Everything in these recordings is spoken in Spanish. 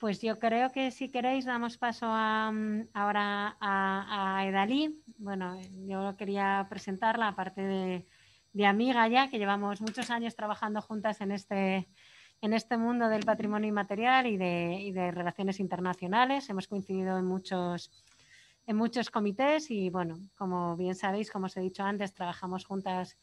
Pues yo creo que si queréis damos paso mm, ahora a, Edalí. Bueno, eh, yo quería presentarla, aparte de, de, amiga ya, que llevamos muchos años trabajando juntas en este, en este mundo del patrimonio inmaterial y de, relaciones internacionales. Hemos coincidido en muchos, en muchos comités y, bueno, como bien sabéis, como os he dicho antes, trabajamos juntas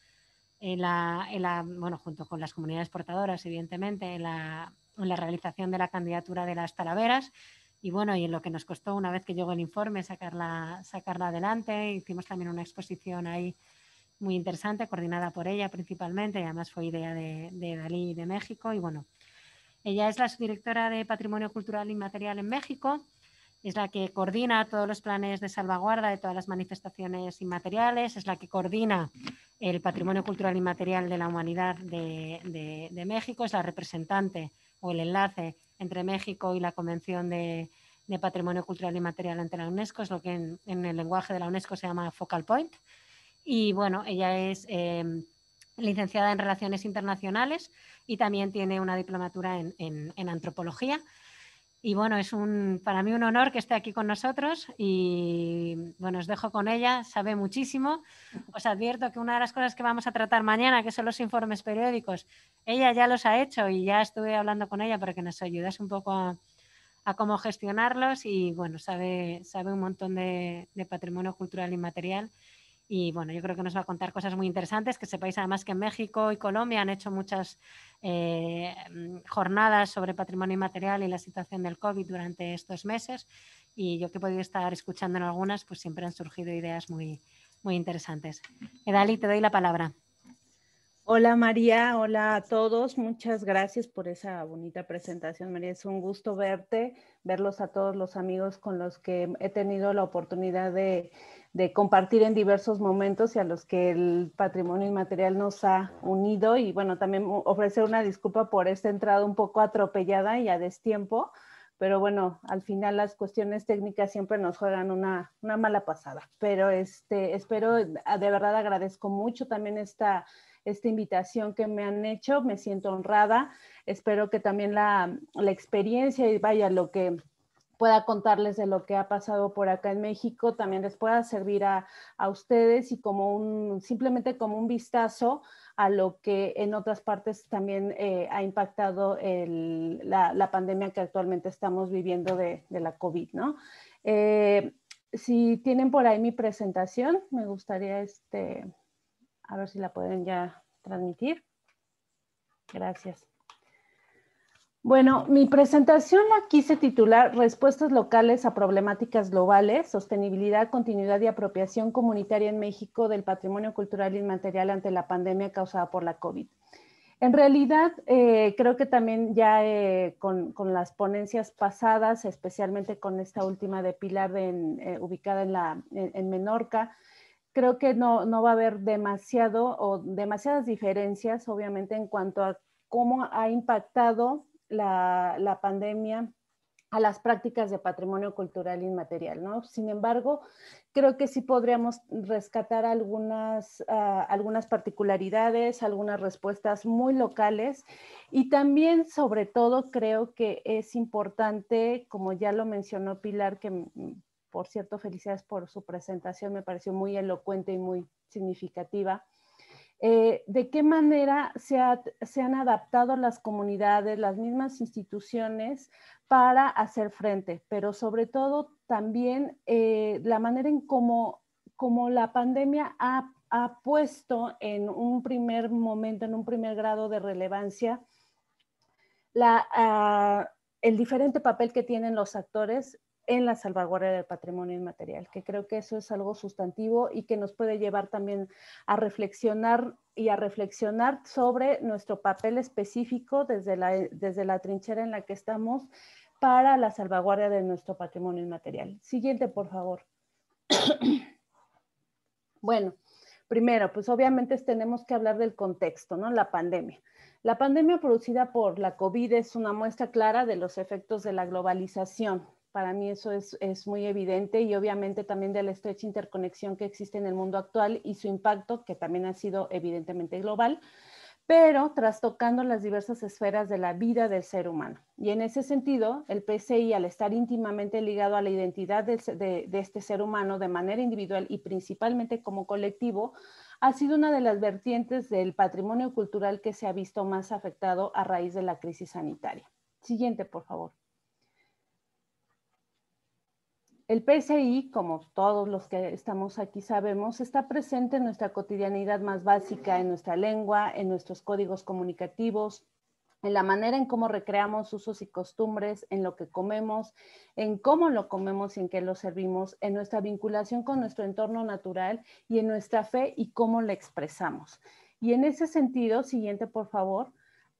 en la, bueno, junto con las comunidades portadoras, evidentemente, en la en la realización de la candidatura de las Talaveras. Y bueno, y en lo que nos costó una vez que llegó el informe sacarla, sacarla adelante, hicimos también una exposición ahí muy interesante, coordinada por ella principalmente, y además fue idea de, Dalí de México. Y bueno, ella es la subdirectora de Patrimonio Cultural Inmaterial en México, es la que coordina todos los planes de salvaguarda de todas las manifestaciones inmateriales, es la que coordina el patrimonio cultural inmaterial de la humanidad de México, es la representante o el enlace entre México y la Convención de, Patrimonio Cultural y Material ante la UNESCO, es lo que en, el lenguaje de la UNESCO se llama focal point. Y bueno, ella es em, licenciada en Relaciones Internacionales y también tiene una diplomatura en Antropología y bueno, es un, para mí un honor que esté aquí con nosotros y bueno, os dejo con ella, sabe muchísimo. Os advierto que una de las cosas que vamos a tratar mañana, que son los informes periódicos, ella ya los ha hecho y ya estuve hablando con ella para que nos ayudase un poco a, cómo gestionarlos y bueno, sabe, sabe un montón de, patrimonio cultural inmaterial. Y bueno, yo creo que nos va a contar cosas muy interesantes, que sepáis además que México y Colombia han hecho muchas eh, mm, jornadas sobre patrimonio inmaterial y la situación del COVID durante estos meses y yo que he podido estar escuchando en algunas, pues siempre han surgido ideas muy, muy interesantes. Edali, te doy la palabra. Hola María, hola a todos. Muchas gracias por esa bonita presentación, María. Es un gusto verte, verlos a todos los amigos con los que he tenido la oportunidad de, compartir en diversos momentos y a los que el patrimonio inmaterial nos ha unido. Y bueno, también ofrecer una disculpa por esta entrada un poco atropellada y a destiempo, pero bueno, al final las cuestiones técnicas siempre nos juegan una, mala pasada. Pero este, espero, de verdad agradezco mucho también esta esta invitación que me han hecho. Me siento honrada. Espero que también la, la experiencia y vaya lo que pueda contarles de lo que ha pasado por acá en México, también les pueda servir a, ustedes y como un, simplemente como un vistazo a lo que en otras partes también eh, ha impactado la, pandemia que actualmente estamos viviendo de, la COVID, ¿no? Eh, si tienen por ahí mi presentación, me gustaría este, a ver si la pueden ya transmitir. Gracias. Bueno, mi presentación la quise titular Respuestas locales a problemáticas globales, sostenibilidad, continuidad y apropiación comunitaria en México del patrimonio cultural inmaterial ante la pandemia causada por la COVID. En realidad, eh, creo que también ya eh, con, las ponencias pasadas, especialmente con esta última de Pilar eh, ubicada en Menorca, creo que no, va a haber demasiado o demasiadas diferencias, obviamente, en cuanto a cómo ha impactado la, pandemia a las prácticas de patrimonio cultural inmaterial, ¿no? Sin embargo, creo que sí podríamos rescatar algunas, ah, algunas particularidades, algunas respuestas muy locales y también, sobre todo, creo que es importante, como ya lo mencionó Pilar, que por cierto, felicidades por su presentación, me pareció muy elocuente y muy significativa. Eh, ¿De qué manera se, han adaptado las comunidades, las mismas instituciones para hacer frente? Pero sobre todo también eh, la manera en cómo como la pandemia ha, puesto en un primer momento, en un primer grado de relevancia, ah, el diferente papel que tienen los actores en la salvaguardia del patrimonio inmaterial, que creo que eso es algo sustantivo y que nos puede llevar también a reflexionar y a reflexionar sobre nuestro papel específico desde la, desde la trinchera en la que estamos para la salvaguardia de nuestro patrimonio inmaterial. Siguiente, por favor. bueno, primero, pues obviamente tenemos que hablar del contexto, ¿no? La pandemia. La pandemia producida por la COVID es una muestra clara de los efectos de la globalización, para mí eso es, muy evidente y obviamente también de la estrecha interconexión que existe en el mundo actual y su impacto, que también ha sido evidentemente global, pero trastocando las diversas esferas de la vida del ser humano. Y en ese sentido, el PCI, al estar íntimamente ligado a la identidad de, de este ser humano de manera individual y principalmente como colectivo, ha sido una de las vertientes del patrimonio cultural que se ha visto más afectado a raíz de la crisis sanitaria. Siguiente, por favor. El PSI, como todos los que estamos aquí sabemos, está presente en nuestra cotidianidad más básica, en nuestra lengua, en nuestros códigos comunicativos, en la manera en cómo recreamos usos y costumbres, en lo que comemos, en cómo lo comemos y en qué lo servimos, en nuestra vinculación con nuestro entorno natural y en nuestra fe y cómo la expresamos. Y en ese sentido, siguiente por favor,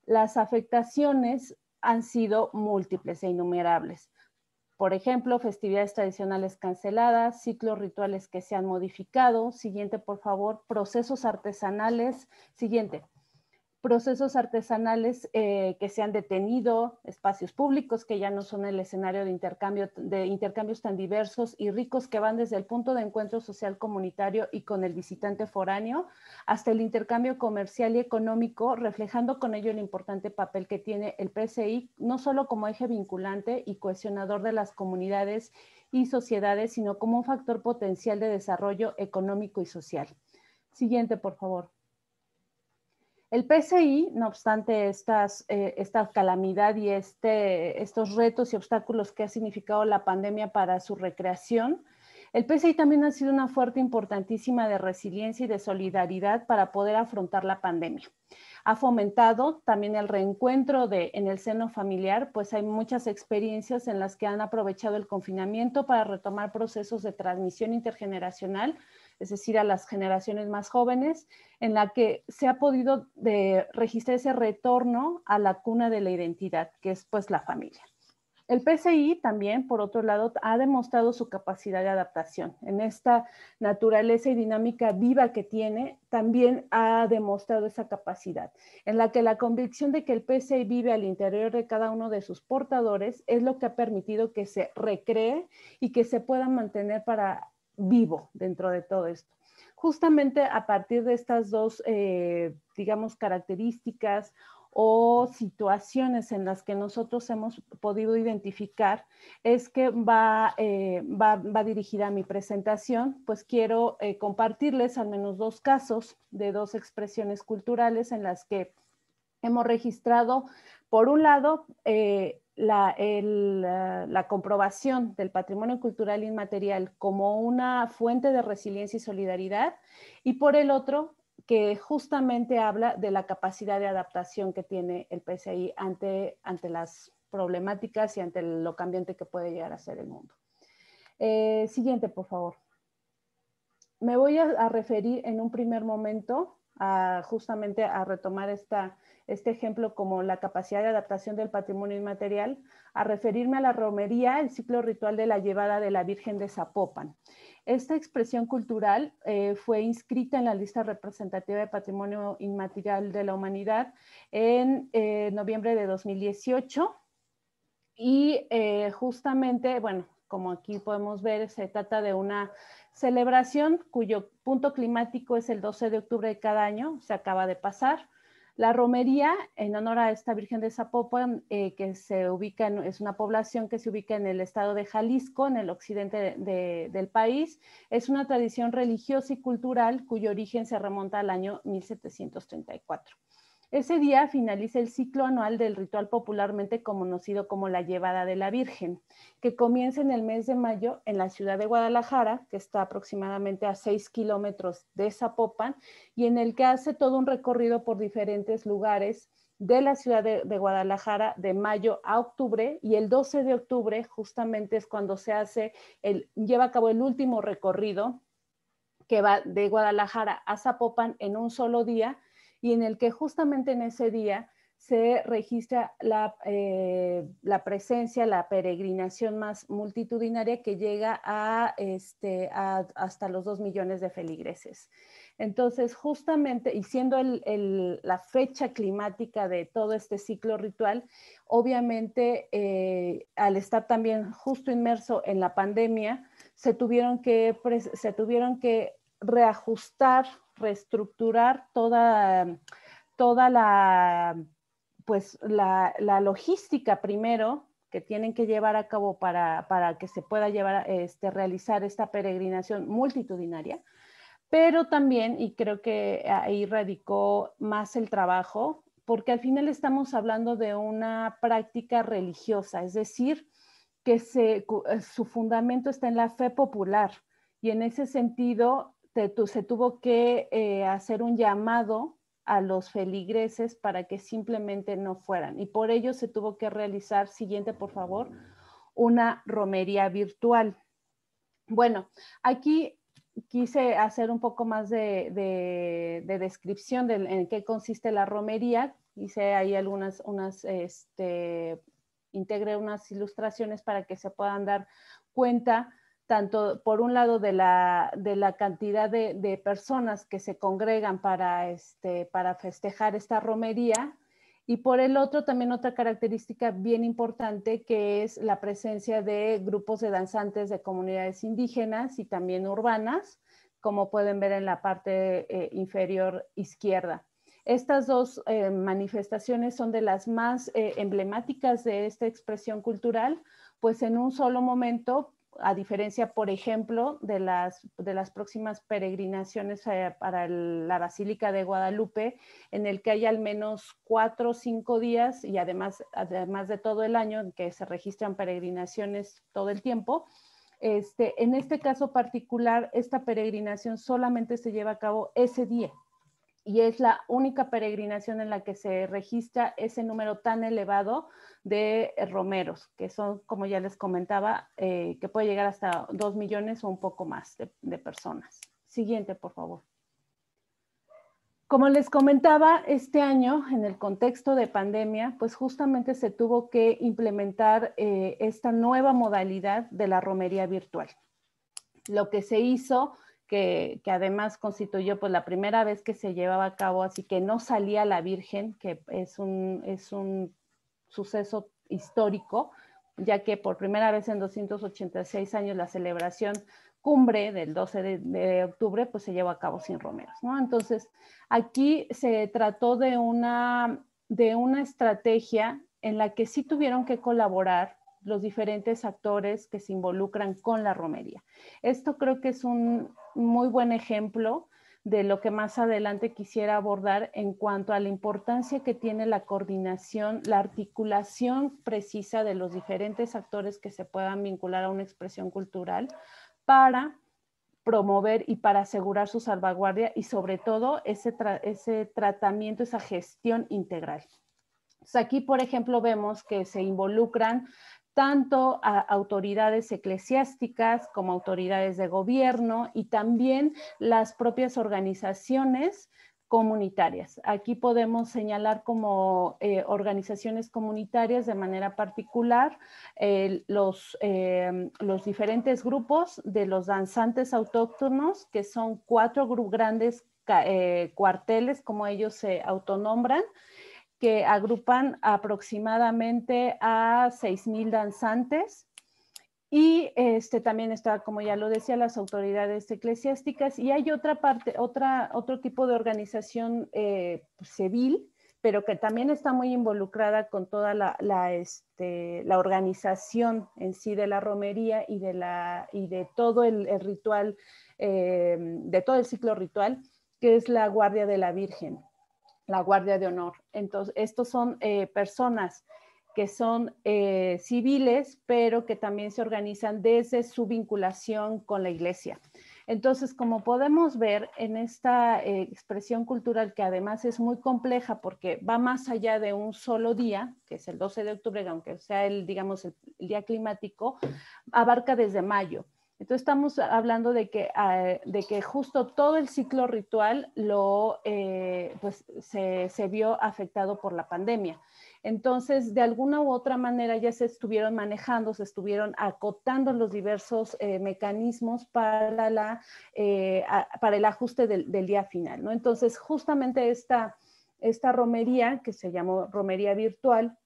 las afectaciones han sido múltiples e innumerables por ejemplo, festividades tradicionales canceladas, ciclos rituales que se han modificado. Siguiente, por favor, procesos artesanales. Siguiente, procesos artesanales eh, que se han detenido, espacios públicos que ya no son el escenario de, intercambio, de intercambios tan diversos y ricos que van desde el punto de encuentro social comunitario y con el visitante foráneo hasta el intercambio comercial y económico, reflejando con ello el importante papel que tiene el PCI, no solo como eje vinculante y cohesionador de las comunidades y sociedades, sino como un factor potencial de desarrollo económico y social. Siguiente, por favor. El PCI, no obstante estas, eh, esta calamidad y este, estos retos y obstáculos que ha significado la pandemia para su recreación, el PCI también ha sido una fuerte importantísima de resiliencia y de solidaridad para poder afrontar la pandemia. Ha fomentado también el reencuentro de, en el seno familiar, pues hay muchas experiencias en las que han aprovechado el confinamiento para retomar procesos de transmisión intergeneracional es decir, a las generaciones más jóvenes, en la que se ha podido registrar ese retorno a la cuna de la identidad, que es pues la familia. El PCI también, por otro lado, ha demostrado su capacidad de adaptación. En esta naturaleza y dinámica viva que tiene, también ha demostrado esa capacidad, en la que la convicción de que el PCI vive al interior de cada uno de sus portadores es lo que ha permitido que se recree y que se pueda mantener para vivo dentro de todo esto. Justamente a partir de estas dos, eh, digamos, características o situaciones en las que nosotros hemos podido identificar es que va, eh, va, dirigida a mi presentación, pues quiero eh, compartirles al menos dos casos de dos expresiones culturales en las que hemos registrado, por un lado, la, ah, la, comprobación del patrimonio cultural inmaterial como una fuente de resiliencia y solidaridad, y por el otro, que justamente habla de la capacidad de adaptación que tiene el PCI ante, las problemáticas y ante lo cambiante que puede llegar a ser el mundo. Eh, siguiente, por favor. Me voy a referir en un primer momento justamente a retomar esta, este ejemplo como la capacidad de adaptación del patrimonio inmaterial, a referirme a la romería, el ciclo ritual de la llevada de la Virgen de Zapopan. Esta expresión cultural eh, fue inscrita en la lista representativa de patrimonio inmaterial de la humanidad en eh, noviembre de 2018 y eh, justamente, bueno, como aquí podemos ver, se trata de una celebración cuyo punto climático es el 12 de octubre de cada año, se acaba de pasar. La romería en honor a esta Virgen de Zapopan, eh, que se ubica es una población que se ubica en el estado de Jalisco, en el occidente del país, es una tradición religiosa y cultural cuyo origen se remonta al año 1734. Ese día finaliza el ciclo anual del ritual popularmente conocido como la llevada de la Virgen, que comienza en el mes de mayo en la ciudad de Guadalajara, que está aproximadamente a 6 kilómetros de Zapopan, y en el que hace todo un recorrido por diferentes lugares de la ciudad de, Guadalajara de mayo a octubre y el 12 de octubre justamente es cuando se hace lleva a cabo el último recorrido que va de Guadalajara a Zapopan en un solo día y en el que justamente en ese día se registra la, eh, presencia, la peregrinación más multitudinaria que llega a, este, hasta los dos millones de feligreses. Entonces, justamente, y siendo la fecha climática de todo este ciclo ritual, obviamente, eh, al estar también justo inmerso en la pandemia, se tuvieron que, se tuvieron que reajustar reestructurar toda, toda la, pues, la, logística primero que tienen que llevar a cabo para, para que se pueda llevar, este, realizar esta peregrinación multitudinaria, pero también, y creo que ahí radicó más el trabajo, porque al final estamos hablando de una práctica religiosa, es decir, que se, su fundamento está en la fe popular. Y en ese sentido, se tuvo que eh, hacer un llamado a los feligreses para que simplemente no fueran. Y por ello se tuvo que realizar, siguiente por favor, una romería virtual. Bueno, aquí quise hacer un poco más de, de descripción de en qué consiste la romería. Hice ahí algunas, unas, este, integré unas ilustraciones para que se puedan dar cuenta tanto por un lado de la, cantidad de, personas que se congregan para, este, para festejar esta romería y por el otro también otra característica bien importante que es la presencia de grupos de danzantes de comunidades indígenas y también urbanas, como pueden ver en la parte eh, inferior izquierda. Estas dos eh, manifestaciones son de las más eh, emblemáticas de esta expresión cultural, pues en un solo momento a diferencia, por ejemplo, de las, de las próximas peregrinaciones eh, para la Basílica de Guadalupe, en el que hay al menos cuatro o cinco días y además, además de todo el año en que se registran peregrinaciones todo el tiempo. Este, en este caso particular, esta peregrinación solamente se lleva a cabo ese día, y es la única peregrinación en la que se registra ese número tan elevado de eh, romeros, que son, como ya les comentaba, eh, que puede llegar hasta dos millones o un poco más de, personas. Siguiente, por favor. Como les comentaba, este año, en el contexto de pandemia, pues justamente se tuvo que implementar eh, esta nueva modalidad de la romería virtual. Lo que se hizo que, además constituyó pues la primera vez que se llevaba a cabo, así que no salía la Virgen, que es un, es un suceso histórico, ya que por primera vez en 286 años la celebración cumbre del 12 de, octubre pues se llevó a cabo sin romeros, ¿no? Entonces, aquí se trató de una, de una estrategia en la que sí tuvieron que colaborar los diferentes actores que se involucran con la romería. Esto creo que es un muy buen ejemplo de lo que más adelante quisiera abordar en cuanto a la importancia que tiene la coordinación, la articulación precisa de los diferentes actores que se puedan vincular a una expresión cultural para promover y para asegurar su salvaguardia y sobre todo ese, tratamiento, esa gestión integral. Pues aquí, por ejemplo, vemos que se involucran tanto a autoridades eclesiásticas como autoridades de gobierno y también las propias organizaciones comunitarias. Aquí podemos señalar como eh, organizaciones comunitarias de manera particular eh, eh, los diferentes grupos de los danzantes autóctonos, que son cuatro grandes cuarteles, como ellos se autonombran, que agrupan aproximadamente a 6.000 danzantes. Y este, también está, como ya lo decía, las autoridades eclesiásticas. Y hay otra parte, otra, otro tipo de organización eh, pues, civil, pero que también está muy involucrada con toda este, la, organización en sí de la romería y de, la, y de todo el, ritual, eh, de todo el ciclo ritual, que es la Guardia de la Virgen la Guardia de Honor. Entonces, estos son eh, personas que son eh, civiles, pero que también se organizan desde su vinculación con la iglesia. Entonces, como podemos ver en esta eh, expresión cultural, que además es muy compleja porque va más allá de un solo día, que es el 12 de octubre, aunque sea el, digamos, el día climático, abarca desde mayo. Entonces estamos hablando de que, ah, de que justo todo el ciclo ritual lo, eh, pues, se, vio afectado por la pandemia. Entonces, de alguna u otra manera ya se estuvieron manejando, se estuvieron acotando los diversos eh, mecanismos para, la, eh, para el ajuste del, día final. ¿no? Entonces, justamente esta, esta romería, que se llamó romería virtual,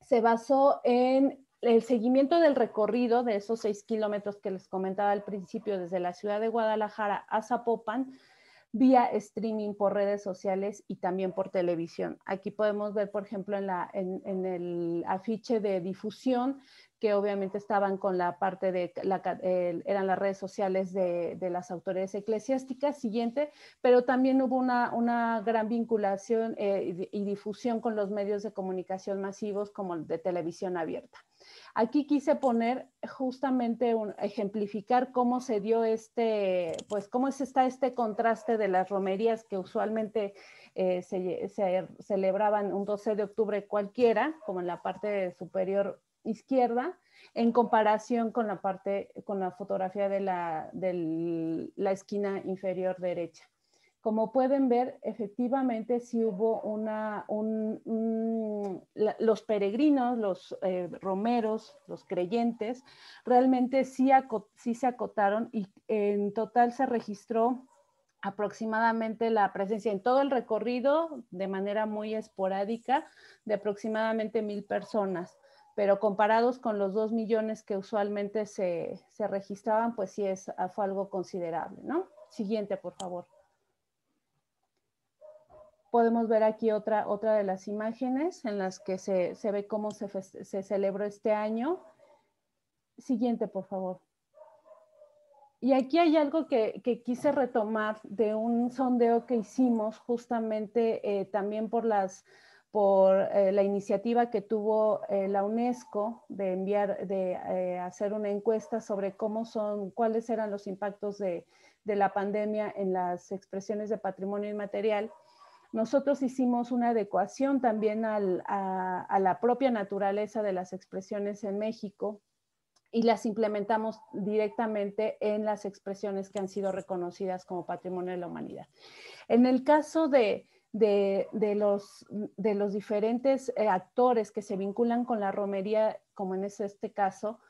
se basó en el seguimiento del recorrido de esos seis kilómetros que les comentaba al principio desde la ciudad de Guadalajara a Zapopan vía streaming por redes sociales y también por televisión. Aquí podemos ver, por ejemplo, en, la, en, el afiche de difusión, que obviamente estaban con la parte de, eran las redes sociales de, las autoridades eclesiásticas, siguiente, pero también hubo una, gran vinculación eh, y, y difusión con los medios de comunicación masivos como de televisión abierta. Aquí quise poner justamente un, ejemplificar cómo se dio este, pues cómo está este contraste de las romerías que usualmente eh, se, se celebraban un 12 de octubre cualquiera, como en la parte superior izquierda, en comparación con la parte, con la fotografía de la, de la esquina inferior derecha. Como pueden ver, efectivamente sí hubo una, un, los peregrinos, los eh, romeros, los creyentes, realmente sí, se acotaron y en total se registró aproximadamente la presencia en todo el recorrido de manera muy esporádica de aproximadamente mil personas, pero comparados con los dos millones que usualmente se, registraban, pues sí es, fue algo considerable, ¿no? Siguiente, por favor. Podemos ver aquí otra, otra de las imágenes en las que se, se ve cómo se, se celebró este año. Siguiente, por favor. Y aquí hay algo que, que, quise retomar de un sondeo que hicimos justamente eh, también por, las, por eh, la iniciativa que tuvo eh, la UNESCO de enviar, de hacer una encuesta sobre cómo son, cuáles eran los impactos de, de la pandemia en las expresiones de patrimonio inmaterial. Nosotros hicimos una adecuación también a, la propia naturaleza de las expresiones en México y las implementamos directamente en las expresiones que han sido reconocidas como patrimonio de la humanidad. En el caso de, los, de los diferentes eh, actores que se vinculan con la romería, como en este caso,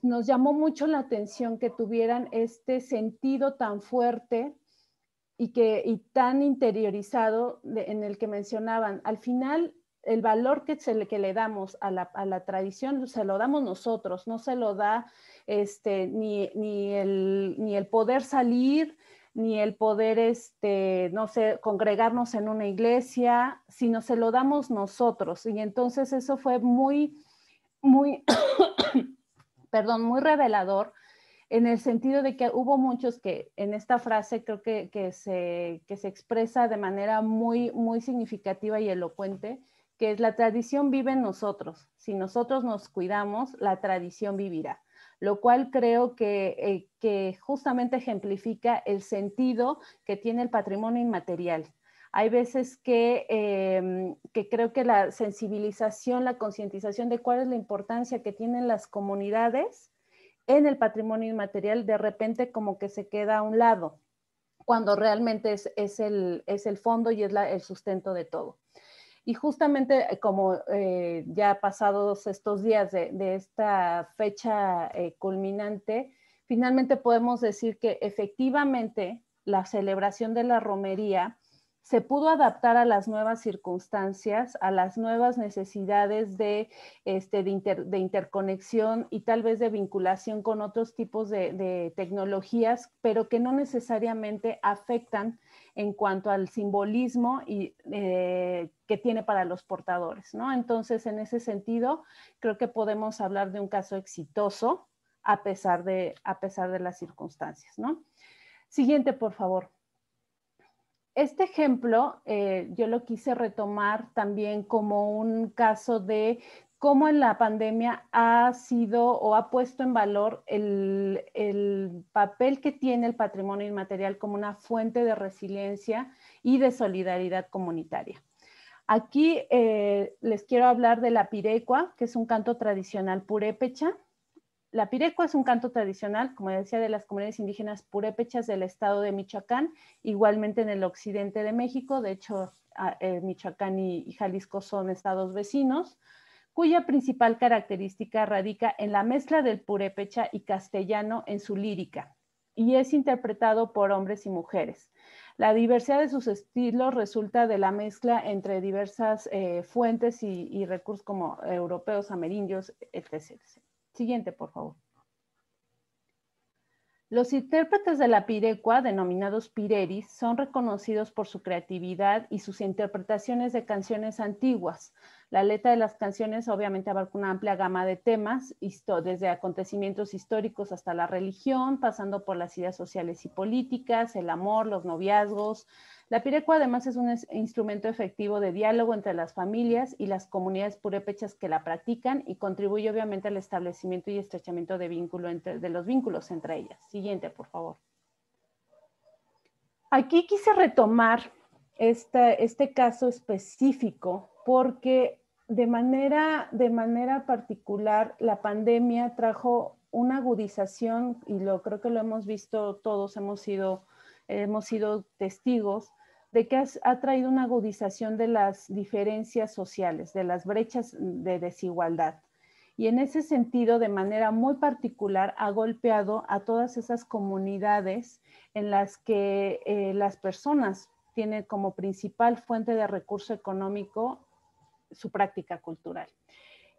nos llamó mucho la atención que tuvieran este sentido tan fuerte y, que, y tan interiorizado en el que mencionaban. Al final, el valor que, se le, que le damos a la, a la, tradición se lo damos nosotros, no se lo da este, ni, ni, el, ni el poder salir, ni el poder, este, no sé, congregarnos en una iglesia, sino se lo damos nosotros. Y entonces eso fue muy, muy, perdón, muy revelador en el sentido de que hubo muchos que en esta frase creo que, se, expresa de manera muy, muy significativa y elocuente, que es la tradición vive en nosotros. Si nosotros nos cuidamos, la tradición vivirá, lo cual creo que, eh, justamente ejemplifica el sentido que tiene el patrimonio inmaterial. Hay veces que, em, que creo que la sensibilización, la concientización de cuál es la importancia que tienen las comunidades en el patrimonio inmaterial de repente como que se queda a un lado, cuando realmente es, es, el, fondo y es el sustento de todo. Y justamente eh, como eh, ya pasados estos días de, esta fecha eh, culminante, finalmente podemos decir que efectivamente la celebración de la romería se pudo adaptar a las nuevas circunstancias, a las nuevas necesidades de, este, de, interconexión y tal vez de vinculación con otros tipos de, tecnologías, pero que no necesariamente afectan en cuanto al simbolismo eh, que tiene para los portadores. ¿no? Entonces, en ese sentido, creo que podemos hablar de un caso exitoso a pesar de, a pesar de las circunstancias. ¿no? Siguiente, por favor. Este ejemplo eh, yo lo quise retomar también como un caso de cómo en la pandemia ha sido o ha puesto en valor el, papel que tiene el patrimonio inmaterial como una fuente de resiliencia y de solidaridad comunitaria. Aquí eh, les quiero hablar de la pirecua, que es un canto tradicional purépecha, la pireco es un canto tradicional, como decía, de las comunidades indígenas purépechas del estado de Michoacán, igualmente en el occidente de México, de hecho eh, Michoacán y, Jalisco son estados vecinos, cuya principal característica radica en la mezcla del purépecha y castellano en su lírica, y es interpretado por hombres y mujeres. La diversidad de sus estilos resulta de la mezcla entre diversas eh, fuentes y, y, recursos como europeos, amerindios, etc. Siguiente, por favor. Los intérpretes de la pirecua, denominados pireris, son reconocidos por su creatividad y sus interpretaciones de canciones antiguas. La letra de las canciones obviamente abarca una amplia gama de temas, desde acontecimientos históricos hasta la religión, pasando por las ideas sociales y políticas, el amor, los noviazgos, la pirecua además es un instrumento efectivo de diálogo entre las familias y las comunidades purépechas que la practican y contribuye obviamente al establecimiento y estrechamiento de, vínculo entre, los vínculos entre ellas. Siguiente, por favor. Aquí quise retomar este, caso específico porque de manera, de manera particular la pandemia trajo una agudización y lo creo que lo hemos visto todos, sido hemos sido testigos de que ha traído una agudización de las diferencias sociales, de las brechas mm, de desigualdad. Y en ese sentido, de manera muy particular, ha golpeado a todas esas comunidades en las que eh, las personas tienen como principal fuente de recurso económico su práctica cultural.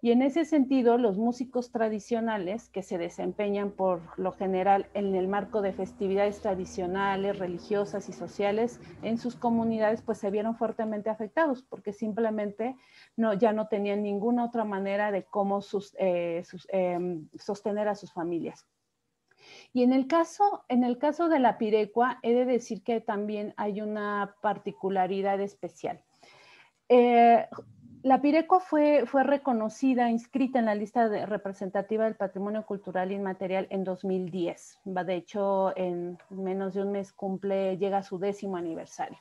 Y en ese sentido, los músicos tradicionales que se desempeñan por lo general en el marco de festividades tradicionales, religiosas y sociales en sus comunidades, pues se vieron fuertemente afectados porque simplemente no, ya no tenían ninguna otra manera de cómo sus, eh, em, sostener a sus familias. Y en el caso, en el caso de la pirecua, he de decir que también hay una particularidad especial. Eh, la PIRECO fue, fue reconocida, inscrita en la lista representativa del patrimonio cultural inmaterial en 2010. De hecho, en menos de un mes cumple, llega a su décimo aniversario.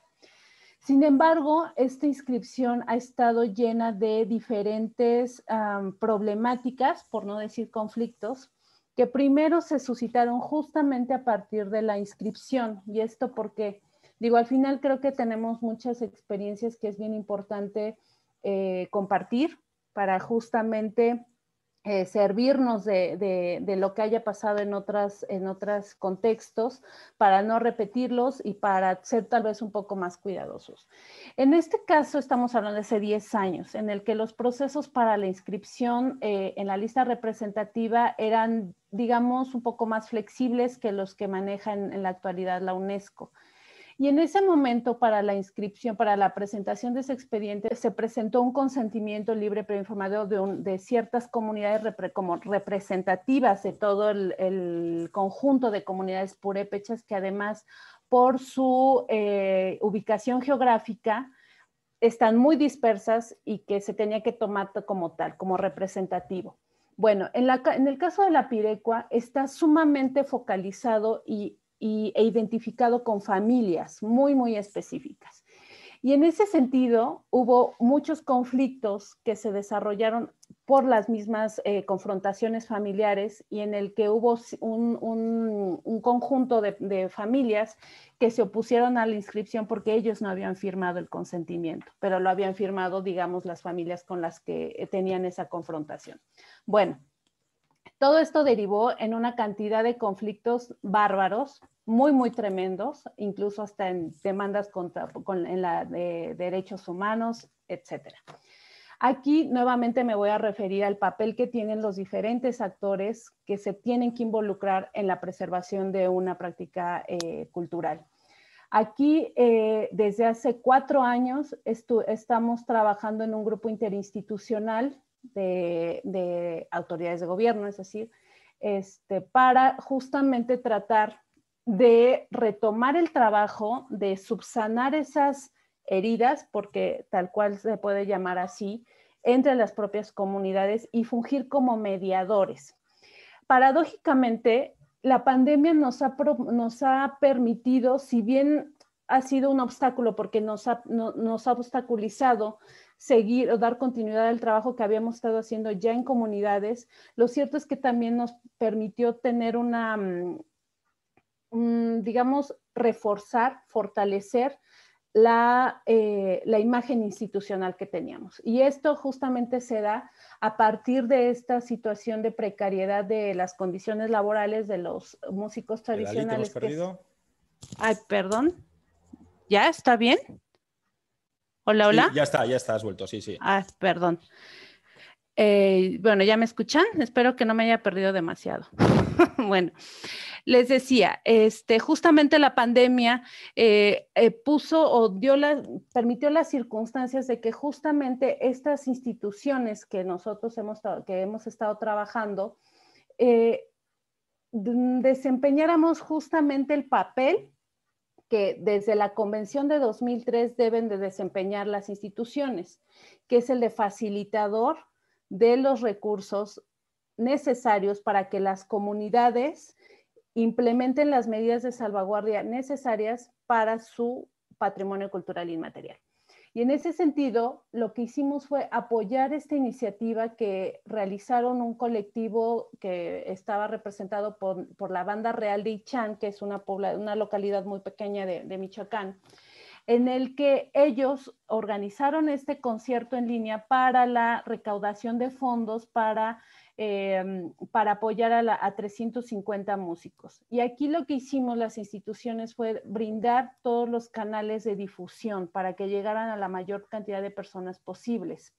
Sin embargo, esta inscripción ha estado llena de diferentes problemáticas, por no decir conflictos, que primero se suscitaron justamente a partir de la inscripción. Y esto porque, digo, al final creo que tenemos muchas experiencias que es bien importante eh, compartir, para justamente eh, servirnos de, lo que haya pasado en otras en otros contextos para no repetirlos y para ser tal vez un poco más cuidadosos. En este caso estamos hablando de hace 10 años, en el que los procesos para la inscripción eh, en la lista representativa eran, digamos, un poco más flexibles que los que maneja en la actualidad la UNESCO. Y en ese momento para la inscripción, para la presentación de ese expediente, se presentó un consentimiento libre pero informado de, de ciertas comunidades como representativas de todo el, conjunto de comunidades purépechas que además por su eh, ubicación geográfica están muy dispersas y que se tenía que tomar como tal, como representativo. Bueno, en, en el caso de la pirecua está sumamente focalizado y y, e identificado con familias muy, muy específicas. Y en ese sentido, hubo muchos conflictos que se desarrollaron por las mismas eh, confrontaciones familiares y en el que hubo un, conjunto de, de, familias que se opusieron a la inscripción porque ellos no habían firmado el consentimiento, pero lo habían firmado, digamos, las familias con las que eh, tenían esa confrontación. Bueno, todo esto derivó en una cantidad de conflictos bárbaros, muy, muy tremendos, incluso hasta en demandas contra, la de derechos humanos, etc. Aquí nuevamente me voy a referir al papel que tienen los diferentes actores que se tienen que involucrar en la preservación de una práctica eh, cultural. Aquí, eh, desde hace cuatro años, estamos trabajando en un grupo interinstitucional de, autoridades de gobierno, es decir, este, para justamente tratar de retomar el trabajo, de subsanar esas heridas, porque tal cual se puede llamar así, entre las propias comunidades y fungir como mediadores. Paradójicamente, la pandemia nos ha, nos ha permitido, si bien ha sido un obstáculo porque nos nos ha obstaculizado seguir o dar continuidad al trabajo que habíamos estado haciendo ya en comunidades, lo cierto es que también nos permitió tener una, mm, digamos, reforzar, fortalecer la, eh, la, imagen institucional que teníamos. Y esto justamente se da a partir de esta situación de precariedad de las condiciones laborales de los músicos tradicionales. Ay, perdón. ¿Ya está bien? Hola, hola. ya está, ya está, has vuelto, sí, sí. Ah, perdón. Eh, bueno, ya me escuchan, espero que no me haya perdido demasiado. bueno, les decía, este, justamente la pandemia eh, eh, puso o dio permitió las circunstancias de que justamente estas instituciones que nosotros hemos, que hemos estado trabajando, desempeñáramos justamente el papel que desde la Convención de 2003 deben de desempeñar las instituciones, que es el de facilitador de los recursos necesarios para que las comunidades implementen las medidas de salvaguardia necesarias para su patrimonio cultural inmaterial. Y en ese sentido, lo que hicimos fue apoyar esta iniciativa que realizaron un colectivo que estaba representado por, la banda real de Ichan, que es una, una localidad muy pequeña de Michoacán en el que ellos organizaron este concierto en línea para la recaudación de fondos para Em, para apoyar a, 350 músicos. Y aquí lo que hicimos las instituciones fue brindar todos los canales de difusión para que llegaran a la mayor cantidad de personas posibles.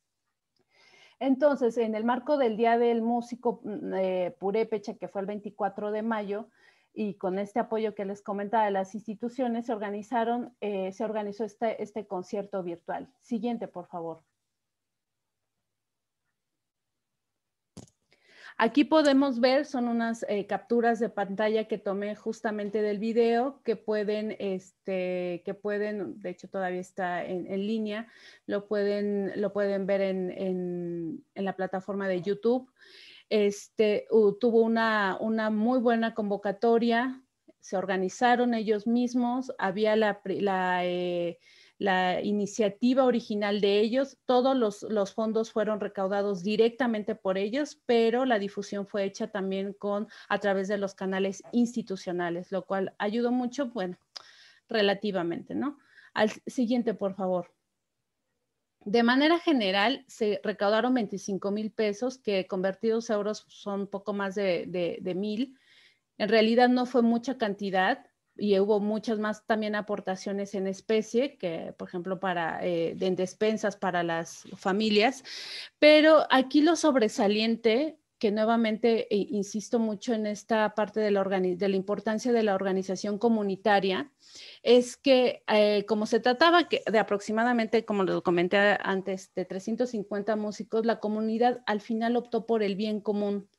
Entonces, en el marco del Día del Músico mm, eh, Purépecha, que fue el 24 de mayo, y con este apoyo que les comentaba de las instituciones, se, organizaron, eh, se organizó este, este concierto virtual. Siguiente, por favor. Aquí podemos ver, son unas eh, capturas de pantalla que tomé justamente del video que pueden, este, que pueden, de hecho todavía está en, línea, lo pueden, lo pueden ver en, la plataforma de YouTube. Este, tuvo una, una muy buena convocatoria, se organizaron ellos mismos, había la... Eh, la iniciativa original de ellos. Todos los, los, fondos fueron recaudados directamente por ellos, pero la difusión fue hecha también con, a través de los canales institucionales, lo cual ayudó mucho, bueno, relativamente, ¿no? Al siguiente, por favor. De manera general, se recaudaron 25 mil pesos, que convertidos a euros son poco más de, de mil. En realidad no fue mucha cantidad, y hubo muchas más también aportaciones en especie, que por ejemplo para eh, en despensas para las familias, pero aquí lo sobresaliente que nuevamente eh, insisto mucho en esta parte de la, de la importancia de la organización comunitaria, es que eh, como se trataba que de aproximadamente, como lo comenté antes, de 350 músicos, la comunidad al final optó por el bien común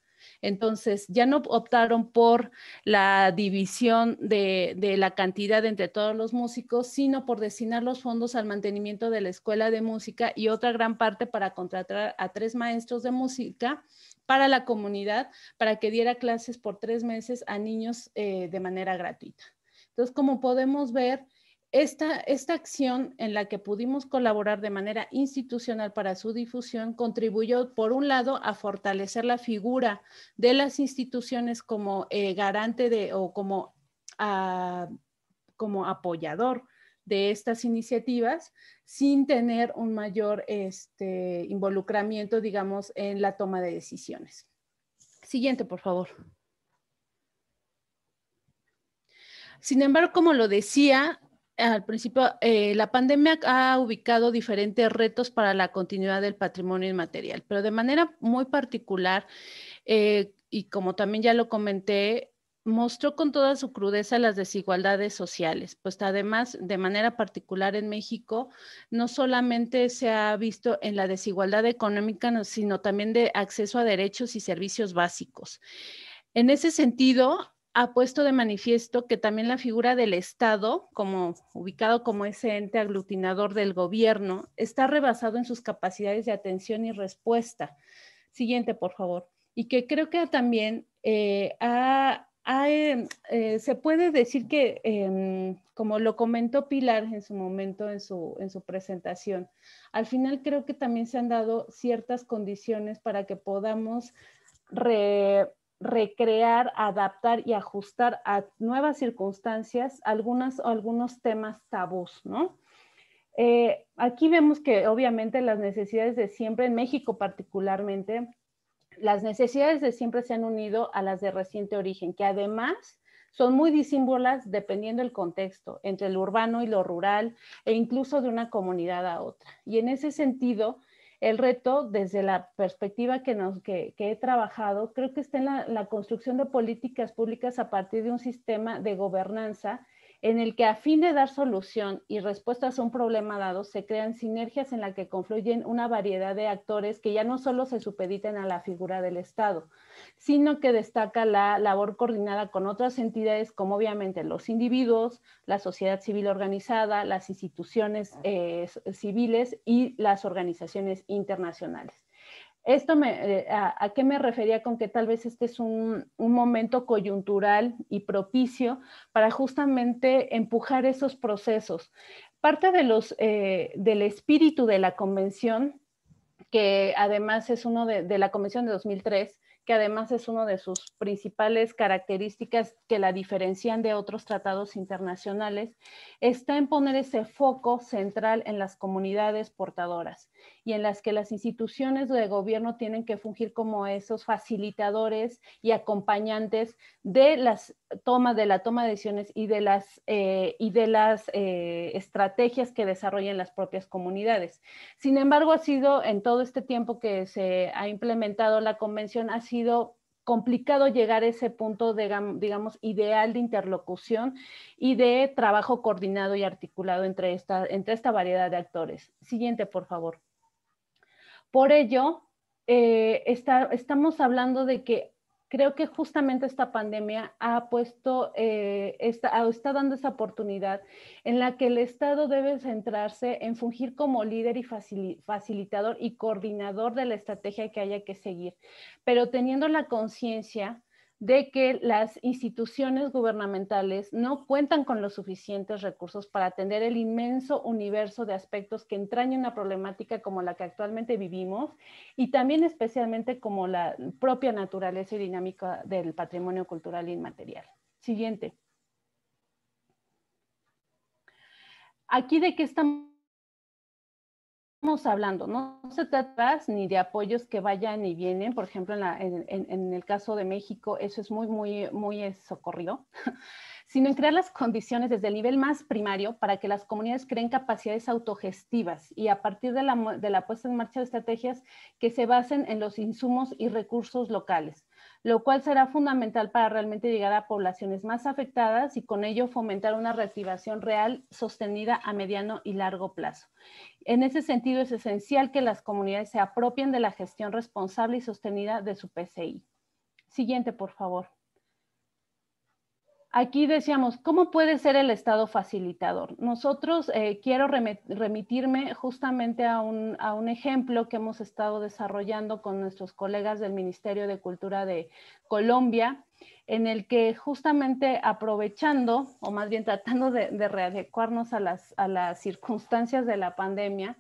entonces, ya no optaron por la división de, la cantidad entre todos los músicos, sino por destinar los fondos al mantenimiento de la escuela de música y otra gran parte para contratar a tres maestros de música para la comunidad, para que diera clases por tres meses a niños eh, de manera gratuita. Entonces, como podemos ver, esta, acción en la que pudimos colaborar de manera institucional para su difusión contribuyó, por un lado, a fortalecer la figura de las instituciones como eh, garante de o como, ah, como apoyador de estas iniciativas sin tener un mayor este, involucramiento, digamos, en la toma de decisiones. Siguiente, por favor. Sin embargo, como lo decía, al principio, eh, la pandemia ha ubicado diferentes retos para la continuidad del patrimonio inmaterial, pero de manera muy particular, eh, y como también ya lo comenté, mostró con toda su crudeza las desigualdades sociales, pues además, de manera particular en México, no solamente se ha visto en la desigualdad económica, sino también de acceso a derechos y servicios básicos. En ese sentido, ha puesto de manifiesto que también la figura del Estado, como ubicado como ese ente aglutinador del gobierno, está rebasado en sus capacidades de atención y respuesta. Siguiente, por favor. Y que creo que también eh, eh, eh, se puede decir que, em, como lo comentó Pilar en su momento, en su, en su presentación, al final creo que también se han dado ciertas condiciones para que podamos re recrear, adaptar y ajustar a nuevas circunstancias algunas, algunos temas tabús, ¿no? Eh, aquí vemos que obviamente las necesidades de siempre, en México particularmente, las necesidades de siempre se han unido a las de reciente origen, que además son muy disímbolas dependiendo del contexto, entre lo urbano y lo rural, e incluso de una comunidad a otra. Y en ese sentido, el reto desde la perspectiva que, nos, que, he trabajado, creo que está en la, la, construcción de políticas públicas a partir de un sistema de gobernanza en el que a fin de dar solución y respuestas a un problema dado, se crean sinergias en las que confluyen una variedad de actores que ya no solo se supediten a la figura del Estado, sino que destaca la labor coordinada con otras entidades como obviamente los individuos, la sociedad civil organizada, las instituciones eh, civiles y las organizaciones internacionales. Esto eh, a, qué me refería con que tal vez este es un, momento coyuntural y propicio para justamente empujar esos procesos. Parte de los, eh, del espíritu de la convención, que además es uno de, la convención de 2003, que además es una de sus principales características que la diferencian de otros tratados internacionales, está en poner ese foco central en las comunidades portadoras y en las que las instituciones de gobierno tienen que fungir como esos facilitadores y acompañantes de las toma de la toma de decisiones y de las eh, y de las eh, estrategias que desarrollan las propias comunidades. Sin embargo, ha sido en todo este tiempo que se ha implementado la convención ha sido complicado llegar a ese punto, digamos, ideal de interlocución y de trabajo coordinado y articulado entre esta, entre esta variedad de actores. Siguiente, por favor. Por ello, eh, estamos hablando de que creo que justamente esta pandemia ha puesto, eh, está, está, dando esa oportunidad en la que el Estado debe centrarse en fungir como líder y facilitador y coordinador de la estrategia que haya que seguir, pero teniendo la conciencia de que las instituciones gubernamentales no cuentan con los suficientes recursos para atender el inmenso universo de aspectos que entraña una problemática como la que actualmente vivimos y también especialmente como la propia naturaleza y dinámica del patrimonio cultural inmaterial. Siguiente. Aquí de qué estamos hablando, no se trata ni de apoyos que vayan y vienen, por ejemplo, en, el caso de México, eso es muy, muy, muy eh, socorrido, sino en crear las condiciones desde el nivel más primario para que las comunidades creen capacidades autogestivas y a partir de la, de la puesta en marcha de estrategias que se basen en los insumos y recursos locales lo cual será fundamental para realmente llegar a poblaciones más afectadas y con ello fomentar una reactivación real sostenida a mediano y largo plazo. En ese sentido, es esencial que las comunidades se apropien de la gestión responsable y sostenida de su PCI. Siguiente, por favor. Aquí decíamos, ¿cómo puede ser el Estado facilitador? Nosotros eh, quiero remitirme justamente a un, ejemplo que hemos estado desarrollando con nuestros colegas del Ministerio de Cultura de Colombia, en el que justamente aprovechando, o más bien tratando de, readecuarnos a las circunstancias de la pandemia,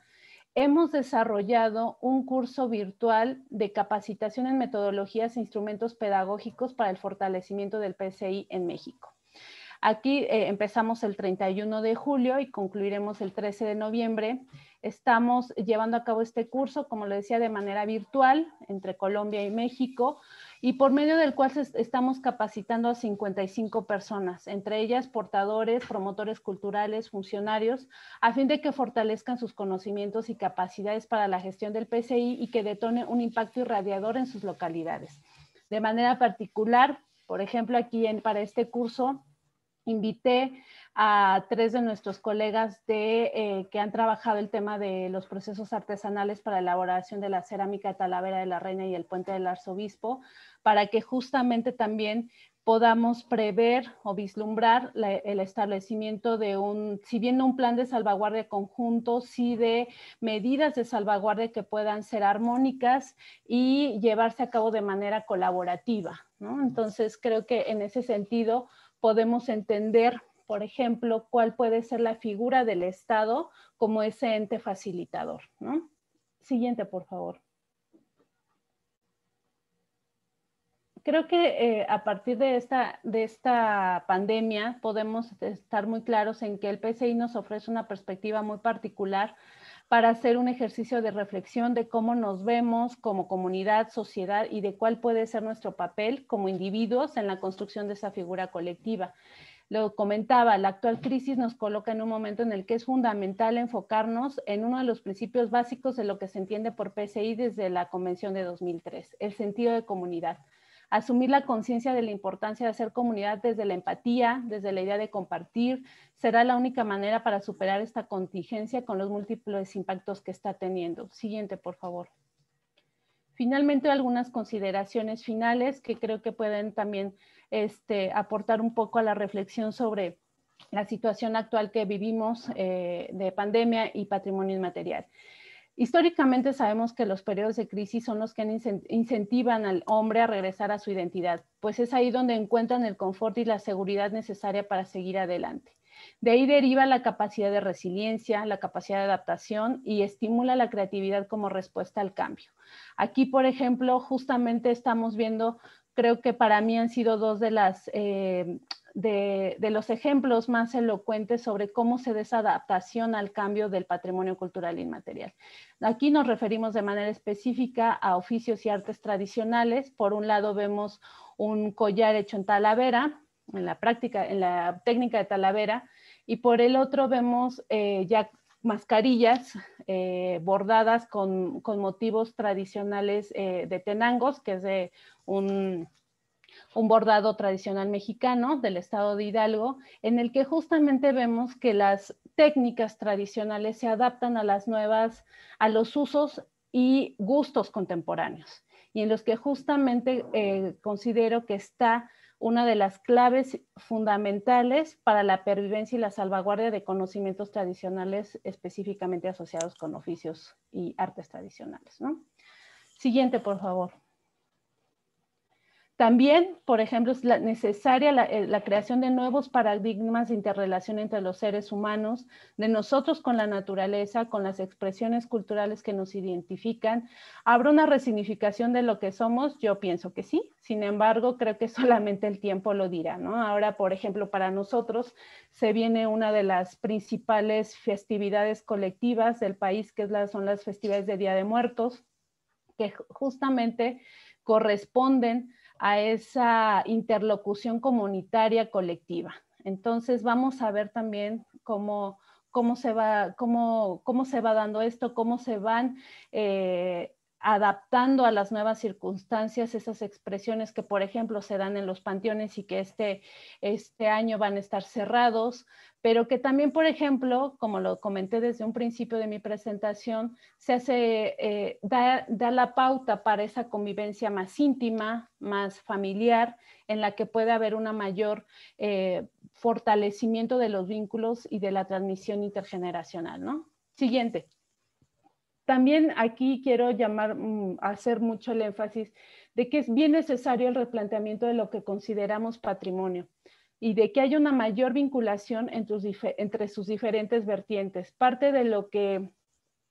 hemos desarrollado un curso virtual de capacitación en metodologías e instrumentos pedagógicos para el fortalecimiento del PCI en México. Aquí eh, empezamos el 31 de julio y concluiremos el 13 de noviembre. Estamos llevando a cabo este curso, como lo decía, de manera virtual entre Colombia y México y por medio del cual estamos capacitando a 55 personas, entre ellas portadores, promotores culturales, funcionarios, a fin de que fortalezcan sus conocimientos y capacidades para la gestión del PCI y que detone un impacto irradiador en sus localidades. De manera particular, por ejemplo, aquí para este curso invité a tres de nuestros colegas eh, que han trabajado el tema de los procesos artesanales para elaboración de la cerámica de Talavera de la Reina y el Puente del Arzobispo, para que justamente también podamos prever o vislumbrar el establecimiento de un, si bien no un plan de salvaguardia conjunto, sí de medidas de salvaguardia que puedan ser armónicas y llevarse a cabo de manera colaborativa. Entonces, creo que en ese sentido, podemos entender, por ejemplo, cuál puede ser la figura del Estado como ese ente facilitador. Siguiente, por favor. creo que eh, a partir de esta, de esta pandemia podemos estar muy claros en que el PCI nos ofrece una perspectiva muy particular para hacer un ejercicio de reflexión de cómo nos vemos como comunidad, sociedad y de cuál puede ser nuestro papel como individuos en la construcción de esa figura colectiva lo comentaba, la actual crisis nos coloca en un momento en el que es fundamental enfocarnos en uno de los principios básicos de lo que se entiende por PCI desde la Convención de 2003, el sentido de comunidad asumir la conciencia de la importancia de hacer comunidad desde la empatía, desde la idea de compartir, será la única manera para superar esta contingencia con los múltiples impactos que está teniendo. Siguiente, por favor. Finalmente, algunas consideraciones finales que creo que pueden también este, aportar un poco a la reflexión sobre la situación actual que vivimos eh, de pandemia y patrimonio inmaterial. Históricamente sabemos que los periodos de crisis son los que incentivan al hombre a regresar a su identidad, pues es ahí donde encuentran el confort y la seguridad necesaria para seguir adelante. De ahí deriva la capacidad de resiliencia, la capacidad de adaptación y estimula la creatividad como respuesta al cambio. Aquí, por ejemplo, justamente estamos viendo, creo que para mí han sido dos de las... Eh, de, los ejemplos más elocuentes sobre cómo se desadaptación al cambio del patrimonio cultural inmaterial. Aquí nos referimos de manera específica a oficios y artes tradicionales. Por un lado vemos un collar hecho en talavera, en la práctica, en la técnica de talavera, y por el otro vemos eh, ya mascarillas eh, bordadas con, motivos tradicionales eh, de tenangos, que es de un un bordado tradicional mexicano del estado de Hidalgo, en el que justamente vemos que las técnicas tradicionales se adaptan a las nuevas, a los usos y gustos contemporáneos, y en los que justamente eh, considero que está una de las claves fundamentales para la pervivencia y la salvaguardia de conocimientos tradicionales específicamente asociados con oficios y artes tradicionales. Siguiente, por favor. También, por ejemplo, es necesaria eh, la, creación de nuevos paradigmas de interrelación entre los seres humanos, de nosotros con la naturaleza, con las expresiones culturales que nos identifican. ¿Habrá una resignificación de lo que somos? Yo pienso que sí. Sin embargo, creo que solamente el tiempo lo dirá, Ahora, por ejemplo, para nosotros se viene una de las principales festividades colectivas del país, que son las festividades de Día de Muertos, que justamente corresponden a esa interlocución comunitaria colectiva. Entonces vamos a ver también cómo, cómo, se, va, cómo, cómo se va dando esto, cómo se van eh, adaptando a las nuevas circunstancias esas expresiones que, por ejemplo, se dan en los panteones y que este, este año van a estar cerrados, pero que también, por ejemplo, como lo comenté desde un principio de mi presentación, se hace, eh, da, la pauta para esa convivencia más íntima, más familiar, en la que puede haber una mayor eh, fortalecimiento de los vínculos y de la transmisión intergeneracional, Siguiente. También aquí quiero llamar, mm, hacer mucho el énfasis de que es bien necesario el replanteamiento de lo que consideramos patrimonio y de que haya una mayor vinculación entre sus diferentes vertientes. Parte de lo que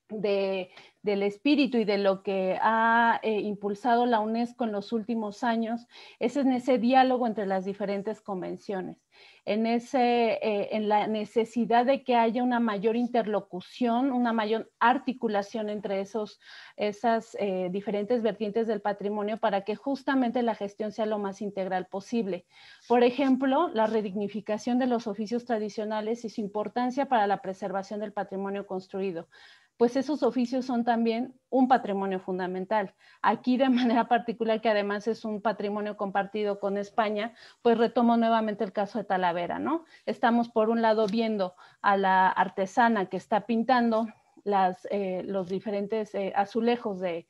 de del espíritu y de lo que ha eh, impulsado la UNESCO en los últimos años es en ese diálogo entre las diferentes convenciones, en, eh, en la necesidad de que haya una mayor interlocución, una mayor articulación entre esos, esas eh, diferentes vertientes del patrimonio para que justamente la gestión sea lo más integral posible. Por ejemplo, la redignificación de los oficios tradicionales y su importancia para la preservación del patrimonio construido pues esos oficios son también un patrimonio fundamental. Aquí de manera particular, que además es un patrimonio compartido con España, pues retomo nuevamente el caso de Talavera, ¿no? Estamos por un lado viendo a la artesana que está pintando, las, eh, los diferentes eh, azulejos de,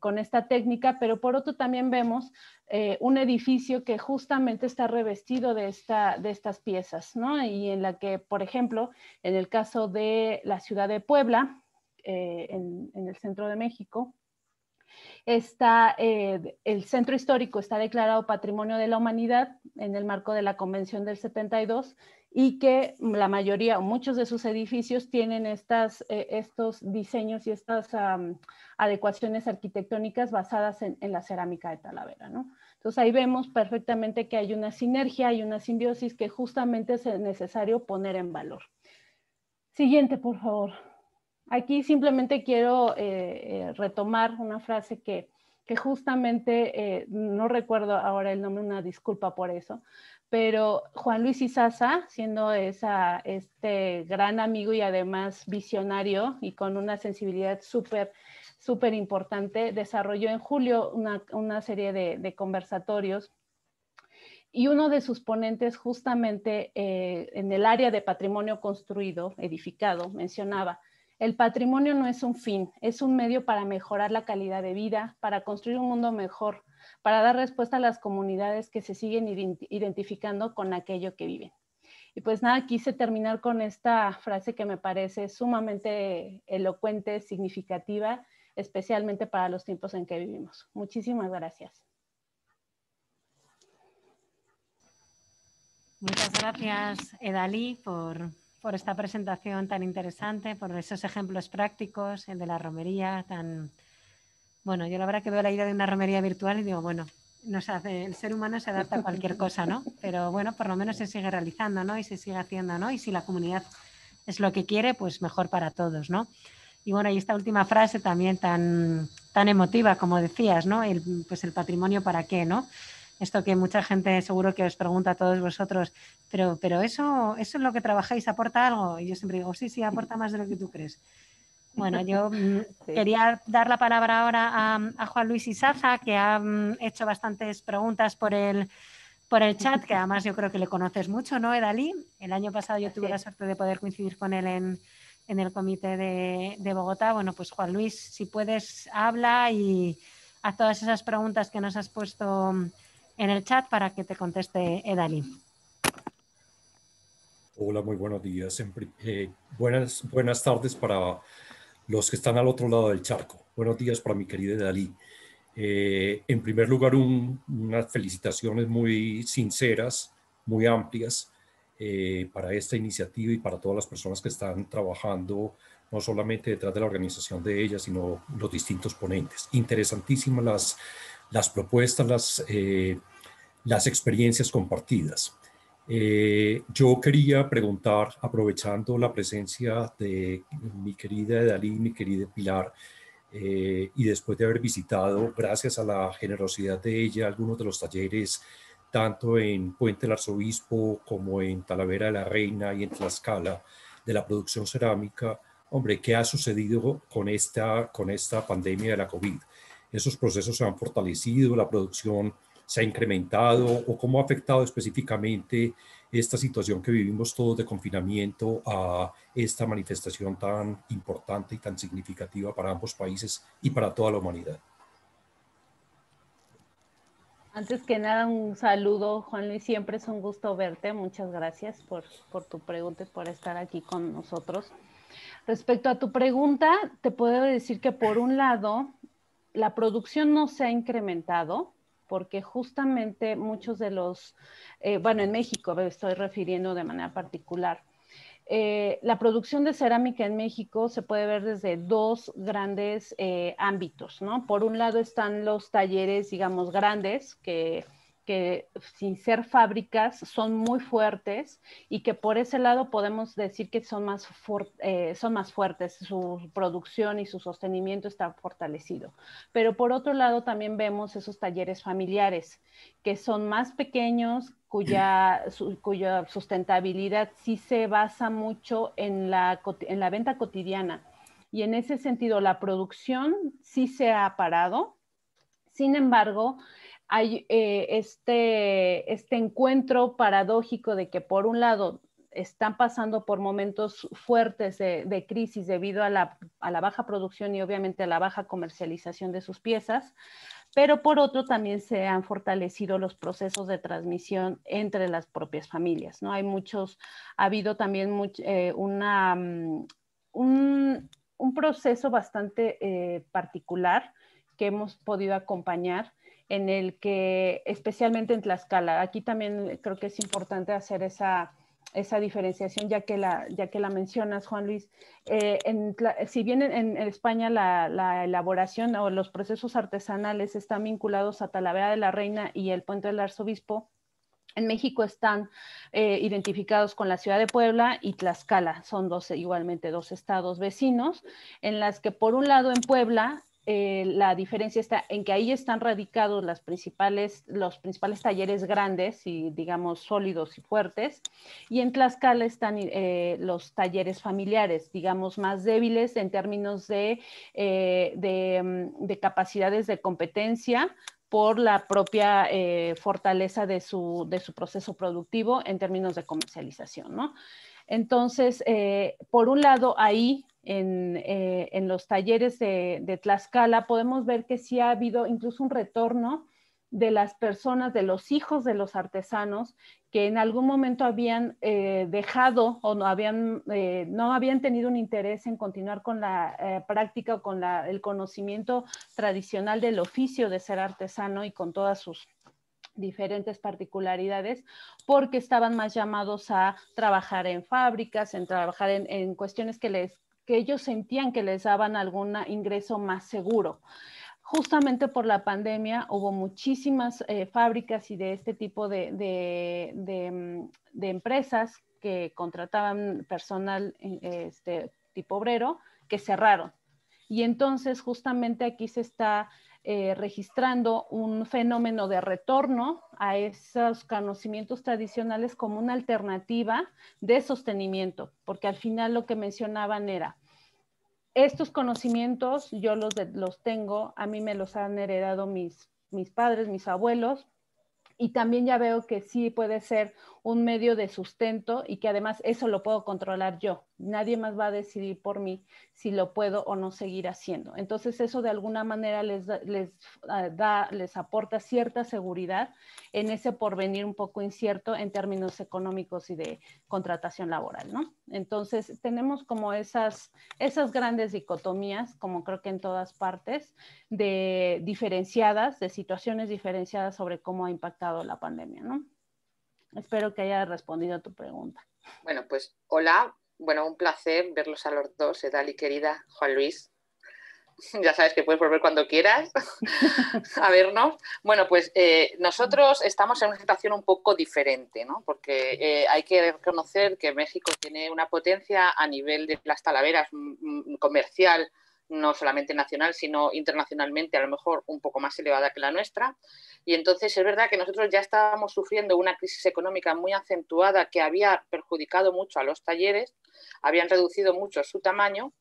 con esta técnica, pero por otro también vemos eh, un edificio que justamente está revestido de, esta, de estas piezas, ¿no? Y en la que, por ejemplo, en el caso de la ciudad de Puebla, en, el centro de México, Está, el centro histórico está declarado Patrimonio de la Humanidad en el marco de la Convención del 72 y que la mayoría o muchos de sus edificios tienen estas, eh, estos diseños y estas adecuaciones arquitectónicas basadas en, la cerámica de Talavera. Entonces ahí vemos perfectamente que hay una sinergia, hay una simbiosis que justamente es necesario poner en valor. Siguiente, por favor. Aquí simplemente quiero eh, eh, retomar una frase que que justamente, eh, no recuerdo ahora el nombre, una disculpa por eso, pero Juan Luis Izaza, siendo ese este gran amigo y además visionario y con una sensibilidad súper súper importante, desarrolló en julio una, serie de, conversatorios y uno de sus ponentes justamente eh, en el área de patrimonio construido, edificado, mencionaba el patrimonio no es un fin, es un medio para mejorar la calidad de vida, para construir un mundo mejor, para dar respuesta a las comunidades que se siguen identificando con aquello que viven. Y pues nada, quise terminar con esta frase que me parece sumamente elocuente, significativa, especialmente para los tiempos en que vivimos. Muchísimas gracias. Muchas gracias, Edalí, por, por esta presentación tan interesante, por esos ejemplos prácticos, el de la romería tan... Bueno, yo la verdad que veo la idea de una romería virtual y digo, bueno, nos hace, el ser humano se adapta a cualquier cosa, ¿no? Pero bueno, por lo menos se sigue realizando, ¿no? Y se sigue haciendo, ¿no? Y si la comunidad es lo que quiere, pues mejor para todos, ¿no? Y bueno, y esta última frase también tan, tan emotiva, como decías, ¿no? El, pues el patrimonio para qué, ¿no? esto que mucha gente seguro que os pregunta a todos vosotros, pero, pero eso, eso es lo que trabajáis, aporta algo. Y yo siempre digo, oh, sí, sí, aporta más de lo que tú crees. Bueno, yo mm, quería dar la palabra ahora a, Juan Luis Isaza, que ha mm, hecho bastantes preguntas por el, por el chat, que además yo creo que le conoces mucho, ¿no, Edalí? El año pasado yo tuve la suerte de poder coincidir con él en, el comité de, de, Bogotá. Bueno, pues Juan Luis, si puedes, habla y a todas esas preguntas que nos has puesto mm, en el chat para que te conteste Edalí. Eh, Hola, muy buenos días. Eh, buenas, buenas tardes para los que están al otro lado del charco. Buenos días para mi querida Edalí. Eh, en primer lugar, unas felicitaciones muy sinceras, muy amplias para esta iniciativa y para todas las personas que están trabajando, no solamente detrás de la organización de ella, sino los distintos ponentes. Interesantísimas las las propuestas, las, eh, las experiencias compartidas. Eh, yo quería preguntar, aprovechando la presencia de mi querida Dalí, mi querida Pilar, eh, y después de haber visitado, gracias a la generosidad de ella, algunos de los talleres, tanto en Puente del Arzobispo como en Talavera de la Reina y en Tlaxcala, de la producción cerámica, hombre, ¿qué ha sucedido con esta, con esta pandemia de la COVID? esos procesos se han fortalecido, la producción se ha incrementado o cómo ha afectado específicamente esta situación que vivimos todos de confinamiento a esta manifestación tan importante y tan significativa para ambos países y para toda la humanidad. Antes que nada, un saludo, Juan Luis, siempre es un gusto verte. Muchas gracias por, por tu pregunta y por estar aquí con nosotros. Respecto a tu pregunta, te puedo decir que por un lado, la producción no se ha incrementado porque justamente muchos de los, eh, bueno, en México me estoy refiriendo de manera particular, eh, la producción de cerámica en México se puede ver desde dos grandes eh, ámbitos, ¿no? Por un lado están los talleres, digamos, grandes, que que sin ser fábricas son muy fuertes y que por ese lado podemos decir que son más, eh, son más fuertes, su producción y su sostenimiento está fortalecido. Pero por otro lado también vemos esos talleres familiares que son más pequeños, cuya, mm. cuya sustentabilidad sí se basa mucho en la, en la venta cotidiana. Y en ese sentido la producción sí se ha parado, sin embargo, hay eh, este, este, encuentro paradójico de que por un lado están pasando por momentos fuertes de, crisis debido a la, baja producción y obviamente a la baja comercialización de sus piezas, pero por otro también se han fortalecido los procesos de transmisión entre las propias familias, Hay muchos, ha habido también eh, mm, un, proceso bastante eh, particular que hemos podido acompañar en el que, especialmente en Tlaxcala, aquí también creo que es importante hacer esa, esa diferenciación, ya que la, ya que la mencionas, Juan Luis. Eh, si bien en, España la, elaboración o los procesos artesanales están vinculados a Talavera de la Reina y el Puente del Arzobispo, en México están eh, identificados con la ciudad de Puebla y Tlaxcala, son igualmente dos estados vecinos, en las que por un lado en Puebla eh, la diferencia está en que ahí están radicados principales, los principales talleres grandes y digamos sólidos y fuertes, y en Tlaxcala están eh, los talleres familiares, digamos más débiles en términos de, eh, mm, de, capacidades de competencia, por la propia fortaleza de su, proceso productivo en términos de comercialización, ¿no? Entonces, por un lado, ahí eh, en, los talleres de, Tlaxcala, podemos ver que sí ha habido incluso un retorno de las personas, de los hijos de los artesanos que en algún momento habían eh, dejado o no habían, eh, no habían tenido un interés en continuar con la práctica o con la, el conocimiento tradicional del oficio de ser artesano y con todas sus diferentes particularidades porque estaban más llamados a trabajar en fábricas, en trabajar en cuestiones que les que ellos sentían que les daban algún ingreso más seguro. Justamente por la pandemia hubo muchísimas eh, fábricas y de este tipo de, de mm, empresas que contrataban personal eh, este, tipo obrero que cerraron. Y entonces justamente aquí se está eh, registrando un fenómeno de retorno a esos conocimientos tradicionales como una alternativa de sostenimiento, porque al final lo que mencionaban era, estos conocimientos yo los, los tengo, a mí me los han heredado mis, mis padres, mis abuelos, y también ya veo que sí puede ser un medio de sustento y que además eso lo puedo controlar yo nadie más va a decidir por mí si lo puedo o no seguir haciendo. Entonces eso de alguna manera les ah, les, aporta cierta seguridad en ese porvenir un poco incierto en términos económicos y de contratación laboral, ¿no? Entonces tenemos como esas, esas grandes dicotomías, como creo que en todas partes, de diferenciadas, de situaciones diferenciadas sobre cómo ha impactado la pandemia, ¿no? Espero que haya respondido a tu pregunta. Bueno, pues hola, bueno, un placer verlos a los dos, Edali ¿eh, querida, Juan Luis. Ya sabes que puedes volver cuando quieras a vernos. Bueno, pues eh, nosotros estamos en una situación un poco diferente, ¿no? Porque eh, hay que reconocer que México tiene una potencia a nivel de las talaveras mm, mm, comercial, no solamente nacional, sino internacionalmente, a lo mejor un poco más elevada que la nuestra. Y entonces es verdad que nosotros ya estábamos sufriendo una crisis económica muy acentuada que había mucho a los talleres, habían reducido mucho su tamaño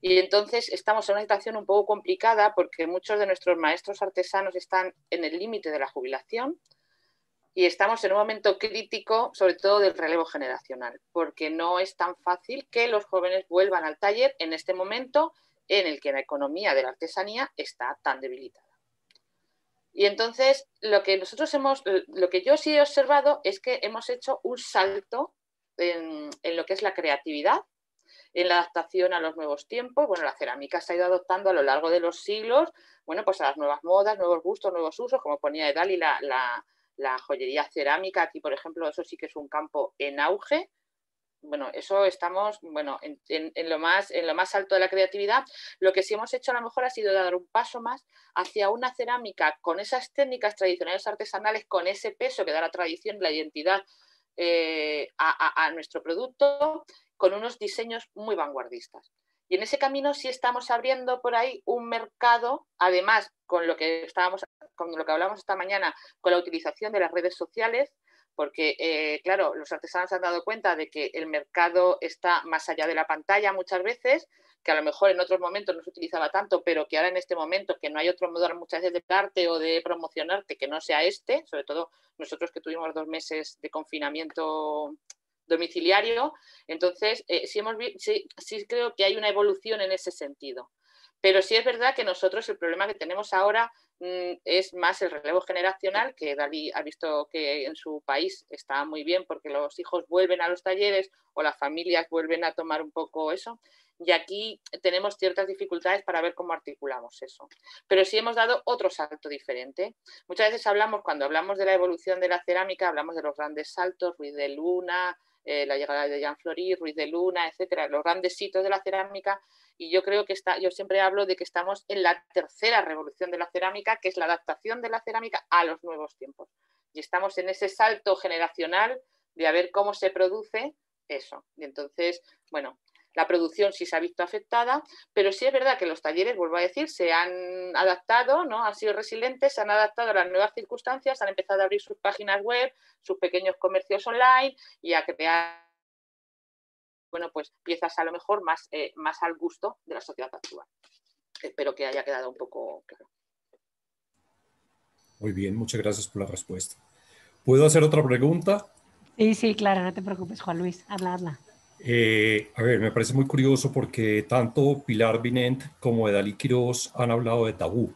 y entonces estamos en una situación un poco complicada porque muchos de nuestros maestros artesanos están en el límite de la jubilación y estamos en un momento crítico, sobre todo del relevo generacional, porque no es tan fácil que los jóvenes vuelvan al taller en este momento en el que la economía de la artesanía está tan debilitada. Y entonces lo que nosotros hemos, lo que yo sí he observado es que hemos hecho un salto en, lo que es la creatividad, en la adaptación a los nuevos tiempos. Bueno, la cerámica se ha ido adoptando a lo largo de los siglos, bueno, pues a las nuevas modas, nuevos gustos, nuevos usos, como ponía Edali, la, la, joyería cerámica, aquí, por ejemplo, eso sí que es un campo en auge. Bueno, eso estamos bueno, lo más, en lo más alto de la creatividad. Lo que sí hemos hecho a lo mejor ha sido dar un paso más hacia una cerámica con esas técnicas tradicionales artesanales, con ese peso que da la tradición, la identidad eh, a, nuestro producto con unos diseños muy vanguardistas. Y en ese camino sí estamos abriendo por ahí un mercado, además con lo que estábamos, con lo que hablamos esta mañana, con la utilización de las redes sociales, porque eh, claro, los artesanos han dado cuenta de que el mercado está más allá de la pantalla muchas veces, que a lo mejor en otros momentos no se utilizaba tanto, pero que ahora en este momento, que no hay otro modo muchas veces de darte o de promocionarte que no sea este, sobre todo nosotros que tuvimos dos meses de confinamiento domiciliario, entonces eh, sí, hemos, creo que hay una evolución en ese sentido. Pero sí es verdad que nosotros el problema que tenemos ahora mm, es más el relevo generacional, que Dalí ha visto que en su país está muy bien porque los hijos vuelven a los talleres o las familias vuelven a tomar un poco eso y aquí tenemos ciertas dificultades para ver cómo articulamos eso. Pero sí hemos dado otro salto diferente. Muchas veces hablamos, cuando hablamos de la evolución de la cerámica, hablamos de los grandes saltos, Ruiz de Luna, eh, la llegada de Jean Flory, Ruiz de Luna, etcétera, los grandes hitos de la cerámica. Y yo creo que está, yo siempre hablo de que estamos en la tercera revolución de la cerámica, que es la adaptación de la cerámica a los nuevos tiempos. Y estamos en ese salto generacional de a ver cómo se produce eso. Y entonces, bueno, la producción sí se ha visto afectada, pero sí es verdad que los talleres, vuelvo a decir, se han adaptado, ¿no? han sido resilientes, se han adaptado a las nuevas circunstancias, han empezado a abrir sus páginas web, sus pequeños comercios online y a crear bueno, pues piezas a lo mejor más, eh, más al gusto de la sociedad actual. Espero que haya quedado un poco claro. Muy bien, muchas gracias por la respuesta. ¿Puedo hacer otra pregunta? Sí, sí, claro, no te preocupes, Juan Luis, habla, habla. Eh, a ver, me parece muy curioso porque tanto Pilar Binent como Edalí Quiroz han hablado de tabú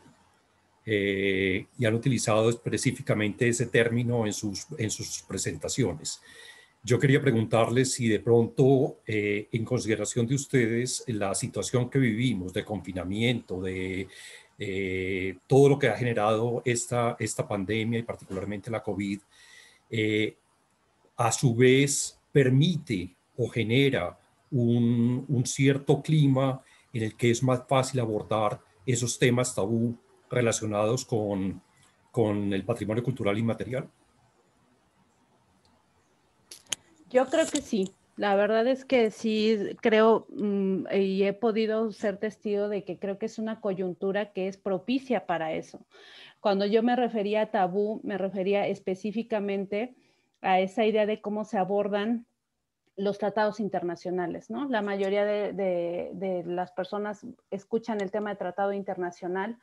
eh, y han utilizado específicamente ese término en sus, en sus presentaciones. Yo quería preguntarles si de pronto, eh, en consideración de ustedes, la situación que vivimos de confinamiento, de todo lo que ha generado esta, esta pandemia y particularmente la COVID, a su vez permite o genera un, cierto clima en el que es más fácil abordar esos temas tabú relacionados con, con el patrimonio cultural inmaterial? Yo creo que sí. La verdad es que sí creo mm, y he podido ser testigo de que creo que es una coyuntura que es propicia para eso. Cuando yo me refería a tabú, me refería específicamente a esa idea de cómo se abordan los tratados internacionales, ¿no? La mayoría de, las personas escuchan el tema de tratado internacional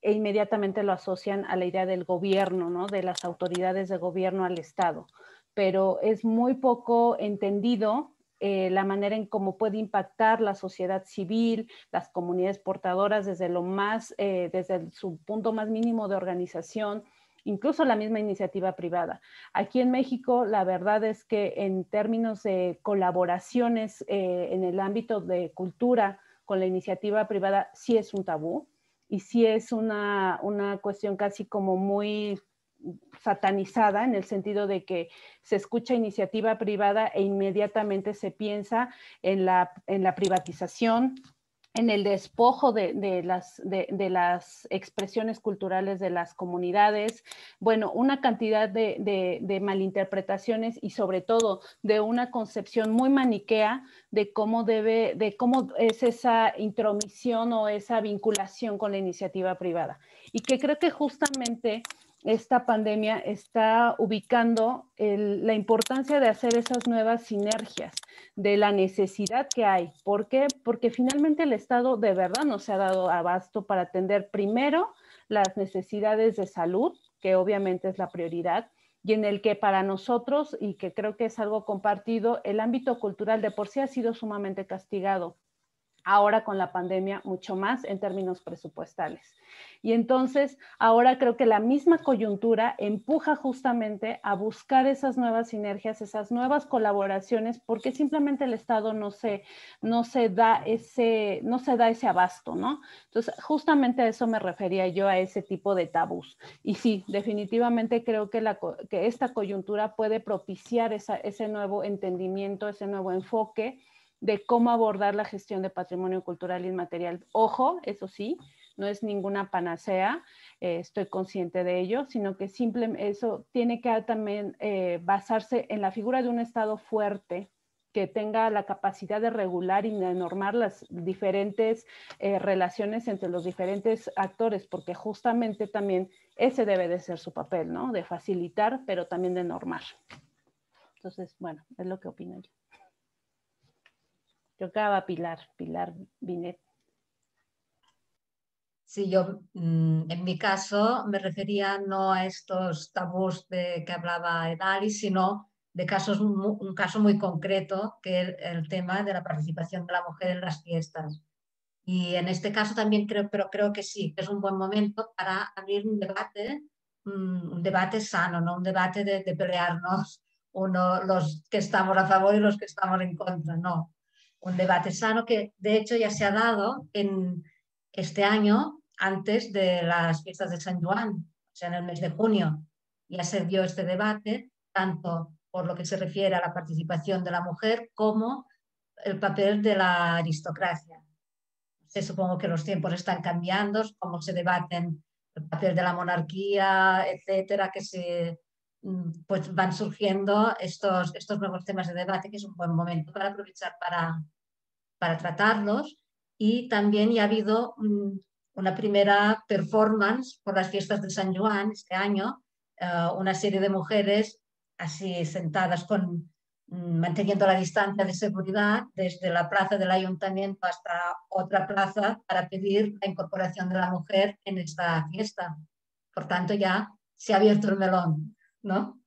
e inmediatamente lo asocian a la idea del gobierno, ¿no? De las autoridades de gobierno al Estado. Pero es muy poco entendido eh, la manera en cómo puede impactar la sociedad civil, las comunidades portadoras desde lo más, eh, desde su punto más mínimo de organización, incluso la misma iniciativa privada. Aquí en México, la verdad es que en términos de colaboraciones eh, en el ámbito de cultura con la iniciativa privada, sí es un tabú y sí es una, cuestión casi como muy satanizada en el sentido de que se escucha iniciativa privada e inmediatamente se piensa en la, en la privatización, en el despojo de, las, de, las expresiones culturales de las comunidades, bueno, una cantidad de, de, malinterpretaciones y sobre todo de una concepción muy maniquea de cómo debe, de cómo es esa intromisión o esa vinculación con la iniciativa privada. Y que creo que justamente esta pandemia está ubicando la importancia de hacer esas nuevas sinergias, de la necesidad que hay. ¿Por qué? Porque finalmente el Estado de verdad no se ha dado abasto para atender primero las necesidades de salud, que obviamente es la prioridad, y en el que para nosotros, y que creo que es algo compartido, el ámbito cultural de por sí ha sido sumamente castigado ahora con la pandemia mucho más en términos presupuestales. Y entonces, ahora creo que la misma coyuntura empuja justamente a buscar esas nuevas sinergias, esas nuevas colaboraciones, porque simplemente el Estado no se, no se, da, ese, no se da ese abasto, ¿no? Entonces, justamente a eso me refería yo, a ese tipo de tabús. Y sí, definitivamente creo que, que esta coyuntura puede propiciar ese nuevo entendimiento, ese nuevo enfoque de cómo abordar la gestión de patrimonio cultural inmaterial. Ojo, eso sí, no es ninguna panacea, eh, estoy consciente de ello, sino que simplemente eso tiene que también eh, basarse en la figura de un Estado fuerte que tenga la capacidad de regular y de normar las diferentes eh, relaciones entre los diferentes actores, porque justamente también ese debe de ser su papel, ¿no? De facilitar, pero también de normar. Entonces, bueno, es lo que opino yo. Tocaba Pilar, Pilar Binet. Sí, yo mm, en mi caso me refería no a estos tabús de que hablaba Edali, sino de casos, un caso muy concreto, que es el, tema de la participación de la mujer en las fiestas. Y en este caso también creo, pero creo que sí, que es un buen momento para abrir un debate, mm, un debate sano, no un debate de, de pelearnos uno, los que estamos a favor y los que estamos en contra, no, un debate sano que de hecho ya se ha dado en este año antes de las fiestas de San Juan, o sea, en el mes de junio. Ya se dio este debate, tanto por lo que se refiere a la participación de la mujer como el papel de la aristocracia. Se supongo que los tiempos están cambiando, cómo se debaten el papel de la monarquía, etcétera, que se Mm, pues van surgiendo estos, estos nuevos temas de debate, que es un buen momento para aprovechar para, para tratarlos. Y también ya ha habido mm, una primera performance por las fiestas de San Juan este año, eh, una serie de mujeres así sentadas con mm, manteniendo la distancia de seguridad desde la plaza del ayuntamiento hasta otra plaza para pedir la incorporación de la mujer en esta fiesta. Por tanto, ya se ha abierto el melón. ¿no?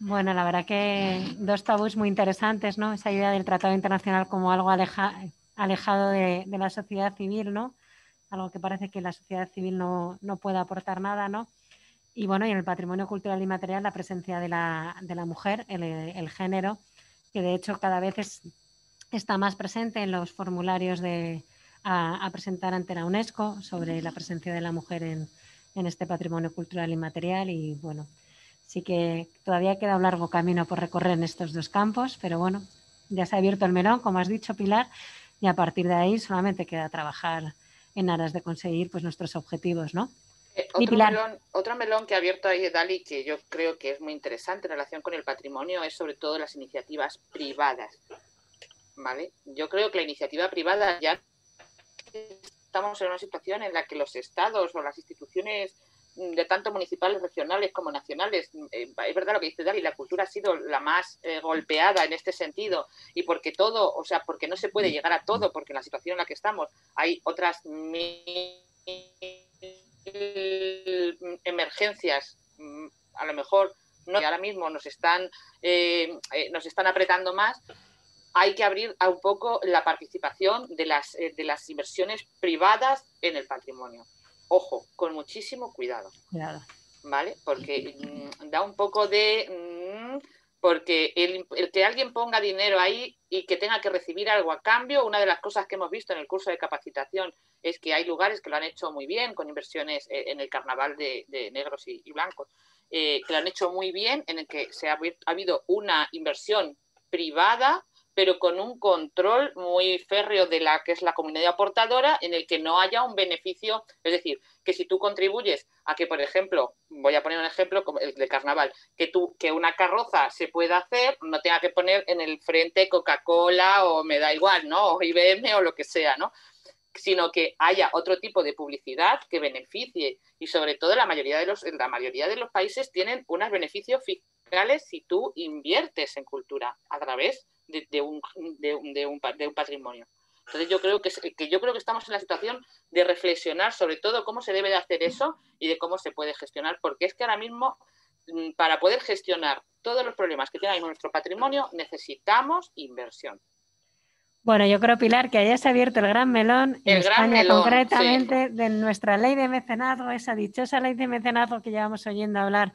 Bueno, la verdad que dos tabús muy interesantes, ¿no? Esa idea del Tratado Internacional como algo alejado de, la sociedad civil, ¿no? Algo que parece que la sociedad civil no, puede aportar nada, ¿no? Y bueno, y en el patrimonio cultural y material, la presencia de la, mujer, el, género, que de hecho cada vez está más presente en los formularios de, a, presentar ante la UNESCO sobre la presencia de la mujer en, este patrimonio cultural y material y bueno, sí que todavía queda un largo camino por recorrer en estos dos campos, pero bueno, ya se ha abierto el melón, como has dicho Pilar, y a partir de ahí solamente queda trabajar en aras de conseguir pues nuestros objetivos, ¿no? Eh, otro, Melón, otro melón que ha abierto ahí Dali, que yo creo que es muy interesante en relación con el patrimonio, es sobre todo las iniciativas privadas. ¿vale? Yo creo que la iniciativa privada ya estamos en una situación en la que los estados o las instituciones mm, de tanto municipales, regionales como nacionales. Mm, eh, es verdad lo que dice Dali, la cultura ha sido la más eh, golpeada en este sentido y porque todo, o sea, porque no se puede mm. llegar a todo, porque en la situación en la que estamos hay otras emergencias, a lo mejor no, ahora mismo nos están, eh, nos están apretando más hay que abrir a un poco la participación de las, eh, de las inversiones privadas en el patrimonio. Ojo, con muchísimo cuidado. ¿Vale? Porque mm, da un poco de... Mm, porque el, que alguien ponga dinero ahí y que tenga que recibir algo a cambio, una de las cosas que hemos visto en el curso de capacitación es que hay lugares que lo han hecho muy bien, con inversiones eh, en el carnaval de, negros y, blancos, eh, que lo han hecho muy bien, en el que se ha habido una inversión privada pero con un control muy férreo de la que es la comunidad aportadora en el que no haya un beneficio, es decir, que si tú contribuyes a que, por ejemplo, voy a poner un ejemplo el de carnaval, que, tú, que una carroza se pueda hacer, no tenga que poner en el frente Coca-Cola o me da igual, ¿no? O IBM o lo que sea, ¿no? sino que haya otro tipo de publicidad que beneficie y sobre todo la mayoría de los la mayoría de los países tienen unos beneficios si tú inviertes en cultura a través de, de, un, de, un, de un, patrimonio. Entonces yo creo que, que yo creo que estamos en la situación de reflexionar sobre todo cómo se debe de hacer eso y de cómo se puede gestionar, porque es que ahora mismo mm, para poder gestionar todos los problemas que tiene nuestro patrimonio necesitamos inversión. Bueno, yo creo, Pilar, que hayas abierto el gran melón, el en gran España, concretamente de nuestra ley de mecenazgo, esa dichosa ley de mecenazgo que llevamos oyendo hablar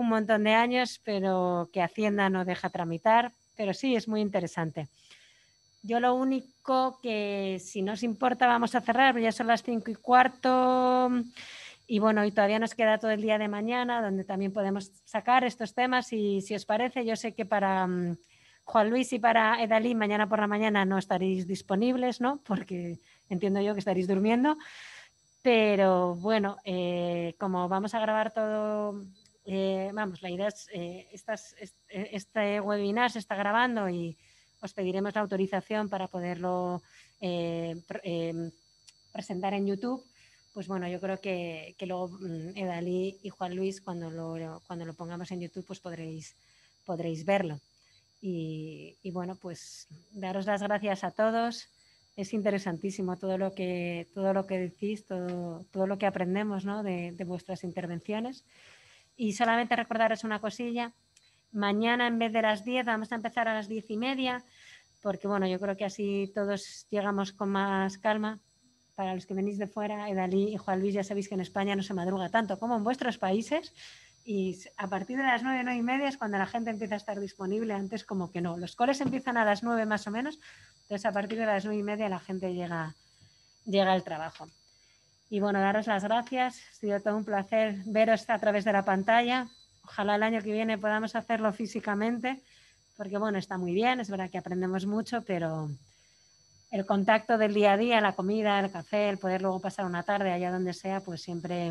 un montón de años, pero que Hacienda no deja tramitar. Pero sí, es muy interesante. Yo lo único que, si no os importa, vamos a cerrar, ya son las cinco y cuarto. Y bueno, y todavía nos queda todo el día de mañana, donde también podemos sacar estos temas. Y si os parece, yo sé que para mm, Juan Luis y para Edalí mañana por la mañana no estaréis disponibles, ¿no? Porque entiendo yo que estaréis durmiendo. Pero bueno, eh, como vamos a grabar todo eh, vamos, la idea es, eh, eh, este, webinar se está grabando y os pediremos la autorización para poderlo eh, em, presentar en YouTube. Pues bueno, yo creo que, luego mm, Edalí y Juan Luis, cuando lo, cuando lo pongamos en YouTube, pues podréis, podréis verlo. Y, bueno, pues daros las gracias a todos es interesantísimo todo lo que, todo lo que decís, todo, todo lo que aprendemos ¿no? de, vuestras intervenciones y solamente recordaros una cosilla. Mañana en vez de las 10 vamos a empezar a las 10 y media, porque bueno, yo creo que así todos llegamos con más calma. Para los que venís de fuera, Edalí y Juan Luis, ya sabéis que en España no se madruga tanto como en vuestros países. Y a partir de las 9, 9 y media es cuando la gente empieza a estar disponible, antes como que no. Los coles empiezan a las 9 más o menos, entonces a partir de las 9 y media la gente llega, llega al trabajo. Y bueno, daros las gracias. Ha sido todo un placer veros a través de la pantalla. Ojalá el año que viene podamos hacerlo físicamente, porque bueno, está muy bien, es verdad que aprendemos mucho, pero el contacto del día a día, la comida, el café, el poder luego pasar una tarde allá donde sea, pues siempre,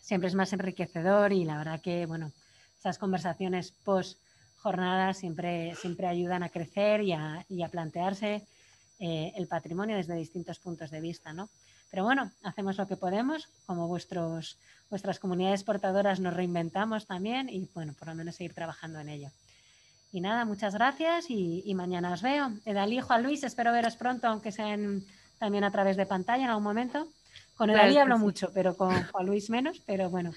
siempre es más enriquecedor y la verdad que, bueno, esas conversaciones post jornadas siempre, siempre ayudan a crecer y a, y a plantearse eh, el patrimonio desde distintos puntos de vista, ¿no? Pero bueno, hacemos lo que podemos, como vuestros, vuestras comunidades portadoras nos reinventamos también y bueno, por lo menos seguir trabajando en ello. Y nada, muchas gracias y, mañana os veo. Edalí, a Luis, espero veros pronto, aunque sean también a través de pantalla en algún momento. Con Edalí hablo mucho, pero con Juan Luis menos. Pero bueno,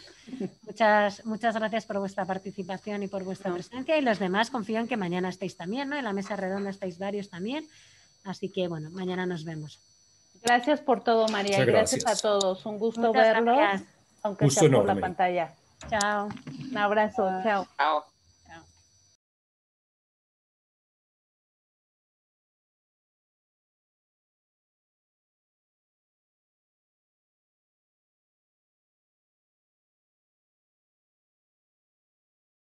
muchas, muchas gracias por vuestra participación y por vuestra presencia. Y los demás, confío en que mañana estáis también, ¿no? En la mesa redonda estáis varios también. Así que bueno, mañana nos vemos. Gracias por todo, María. Gracias. gracias. a todos. Un gusto verlos, aunque gusto sea por la pantalla. Chao. Un abrazo. Chao.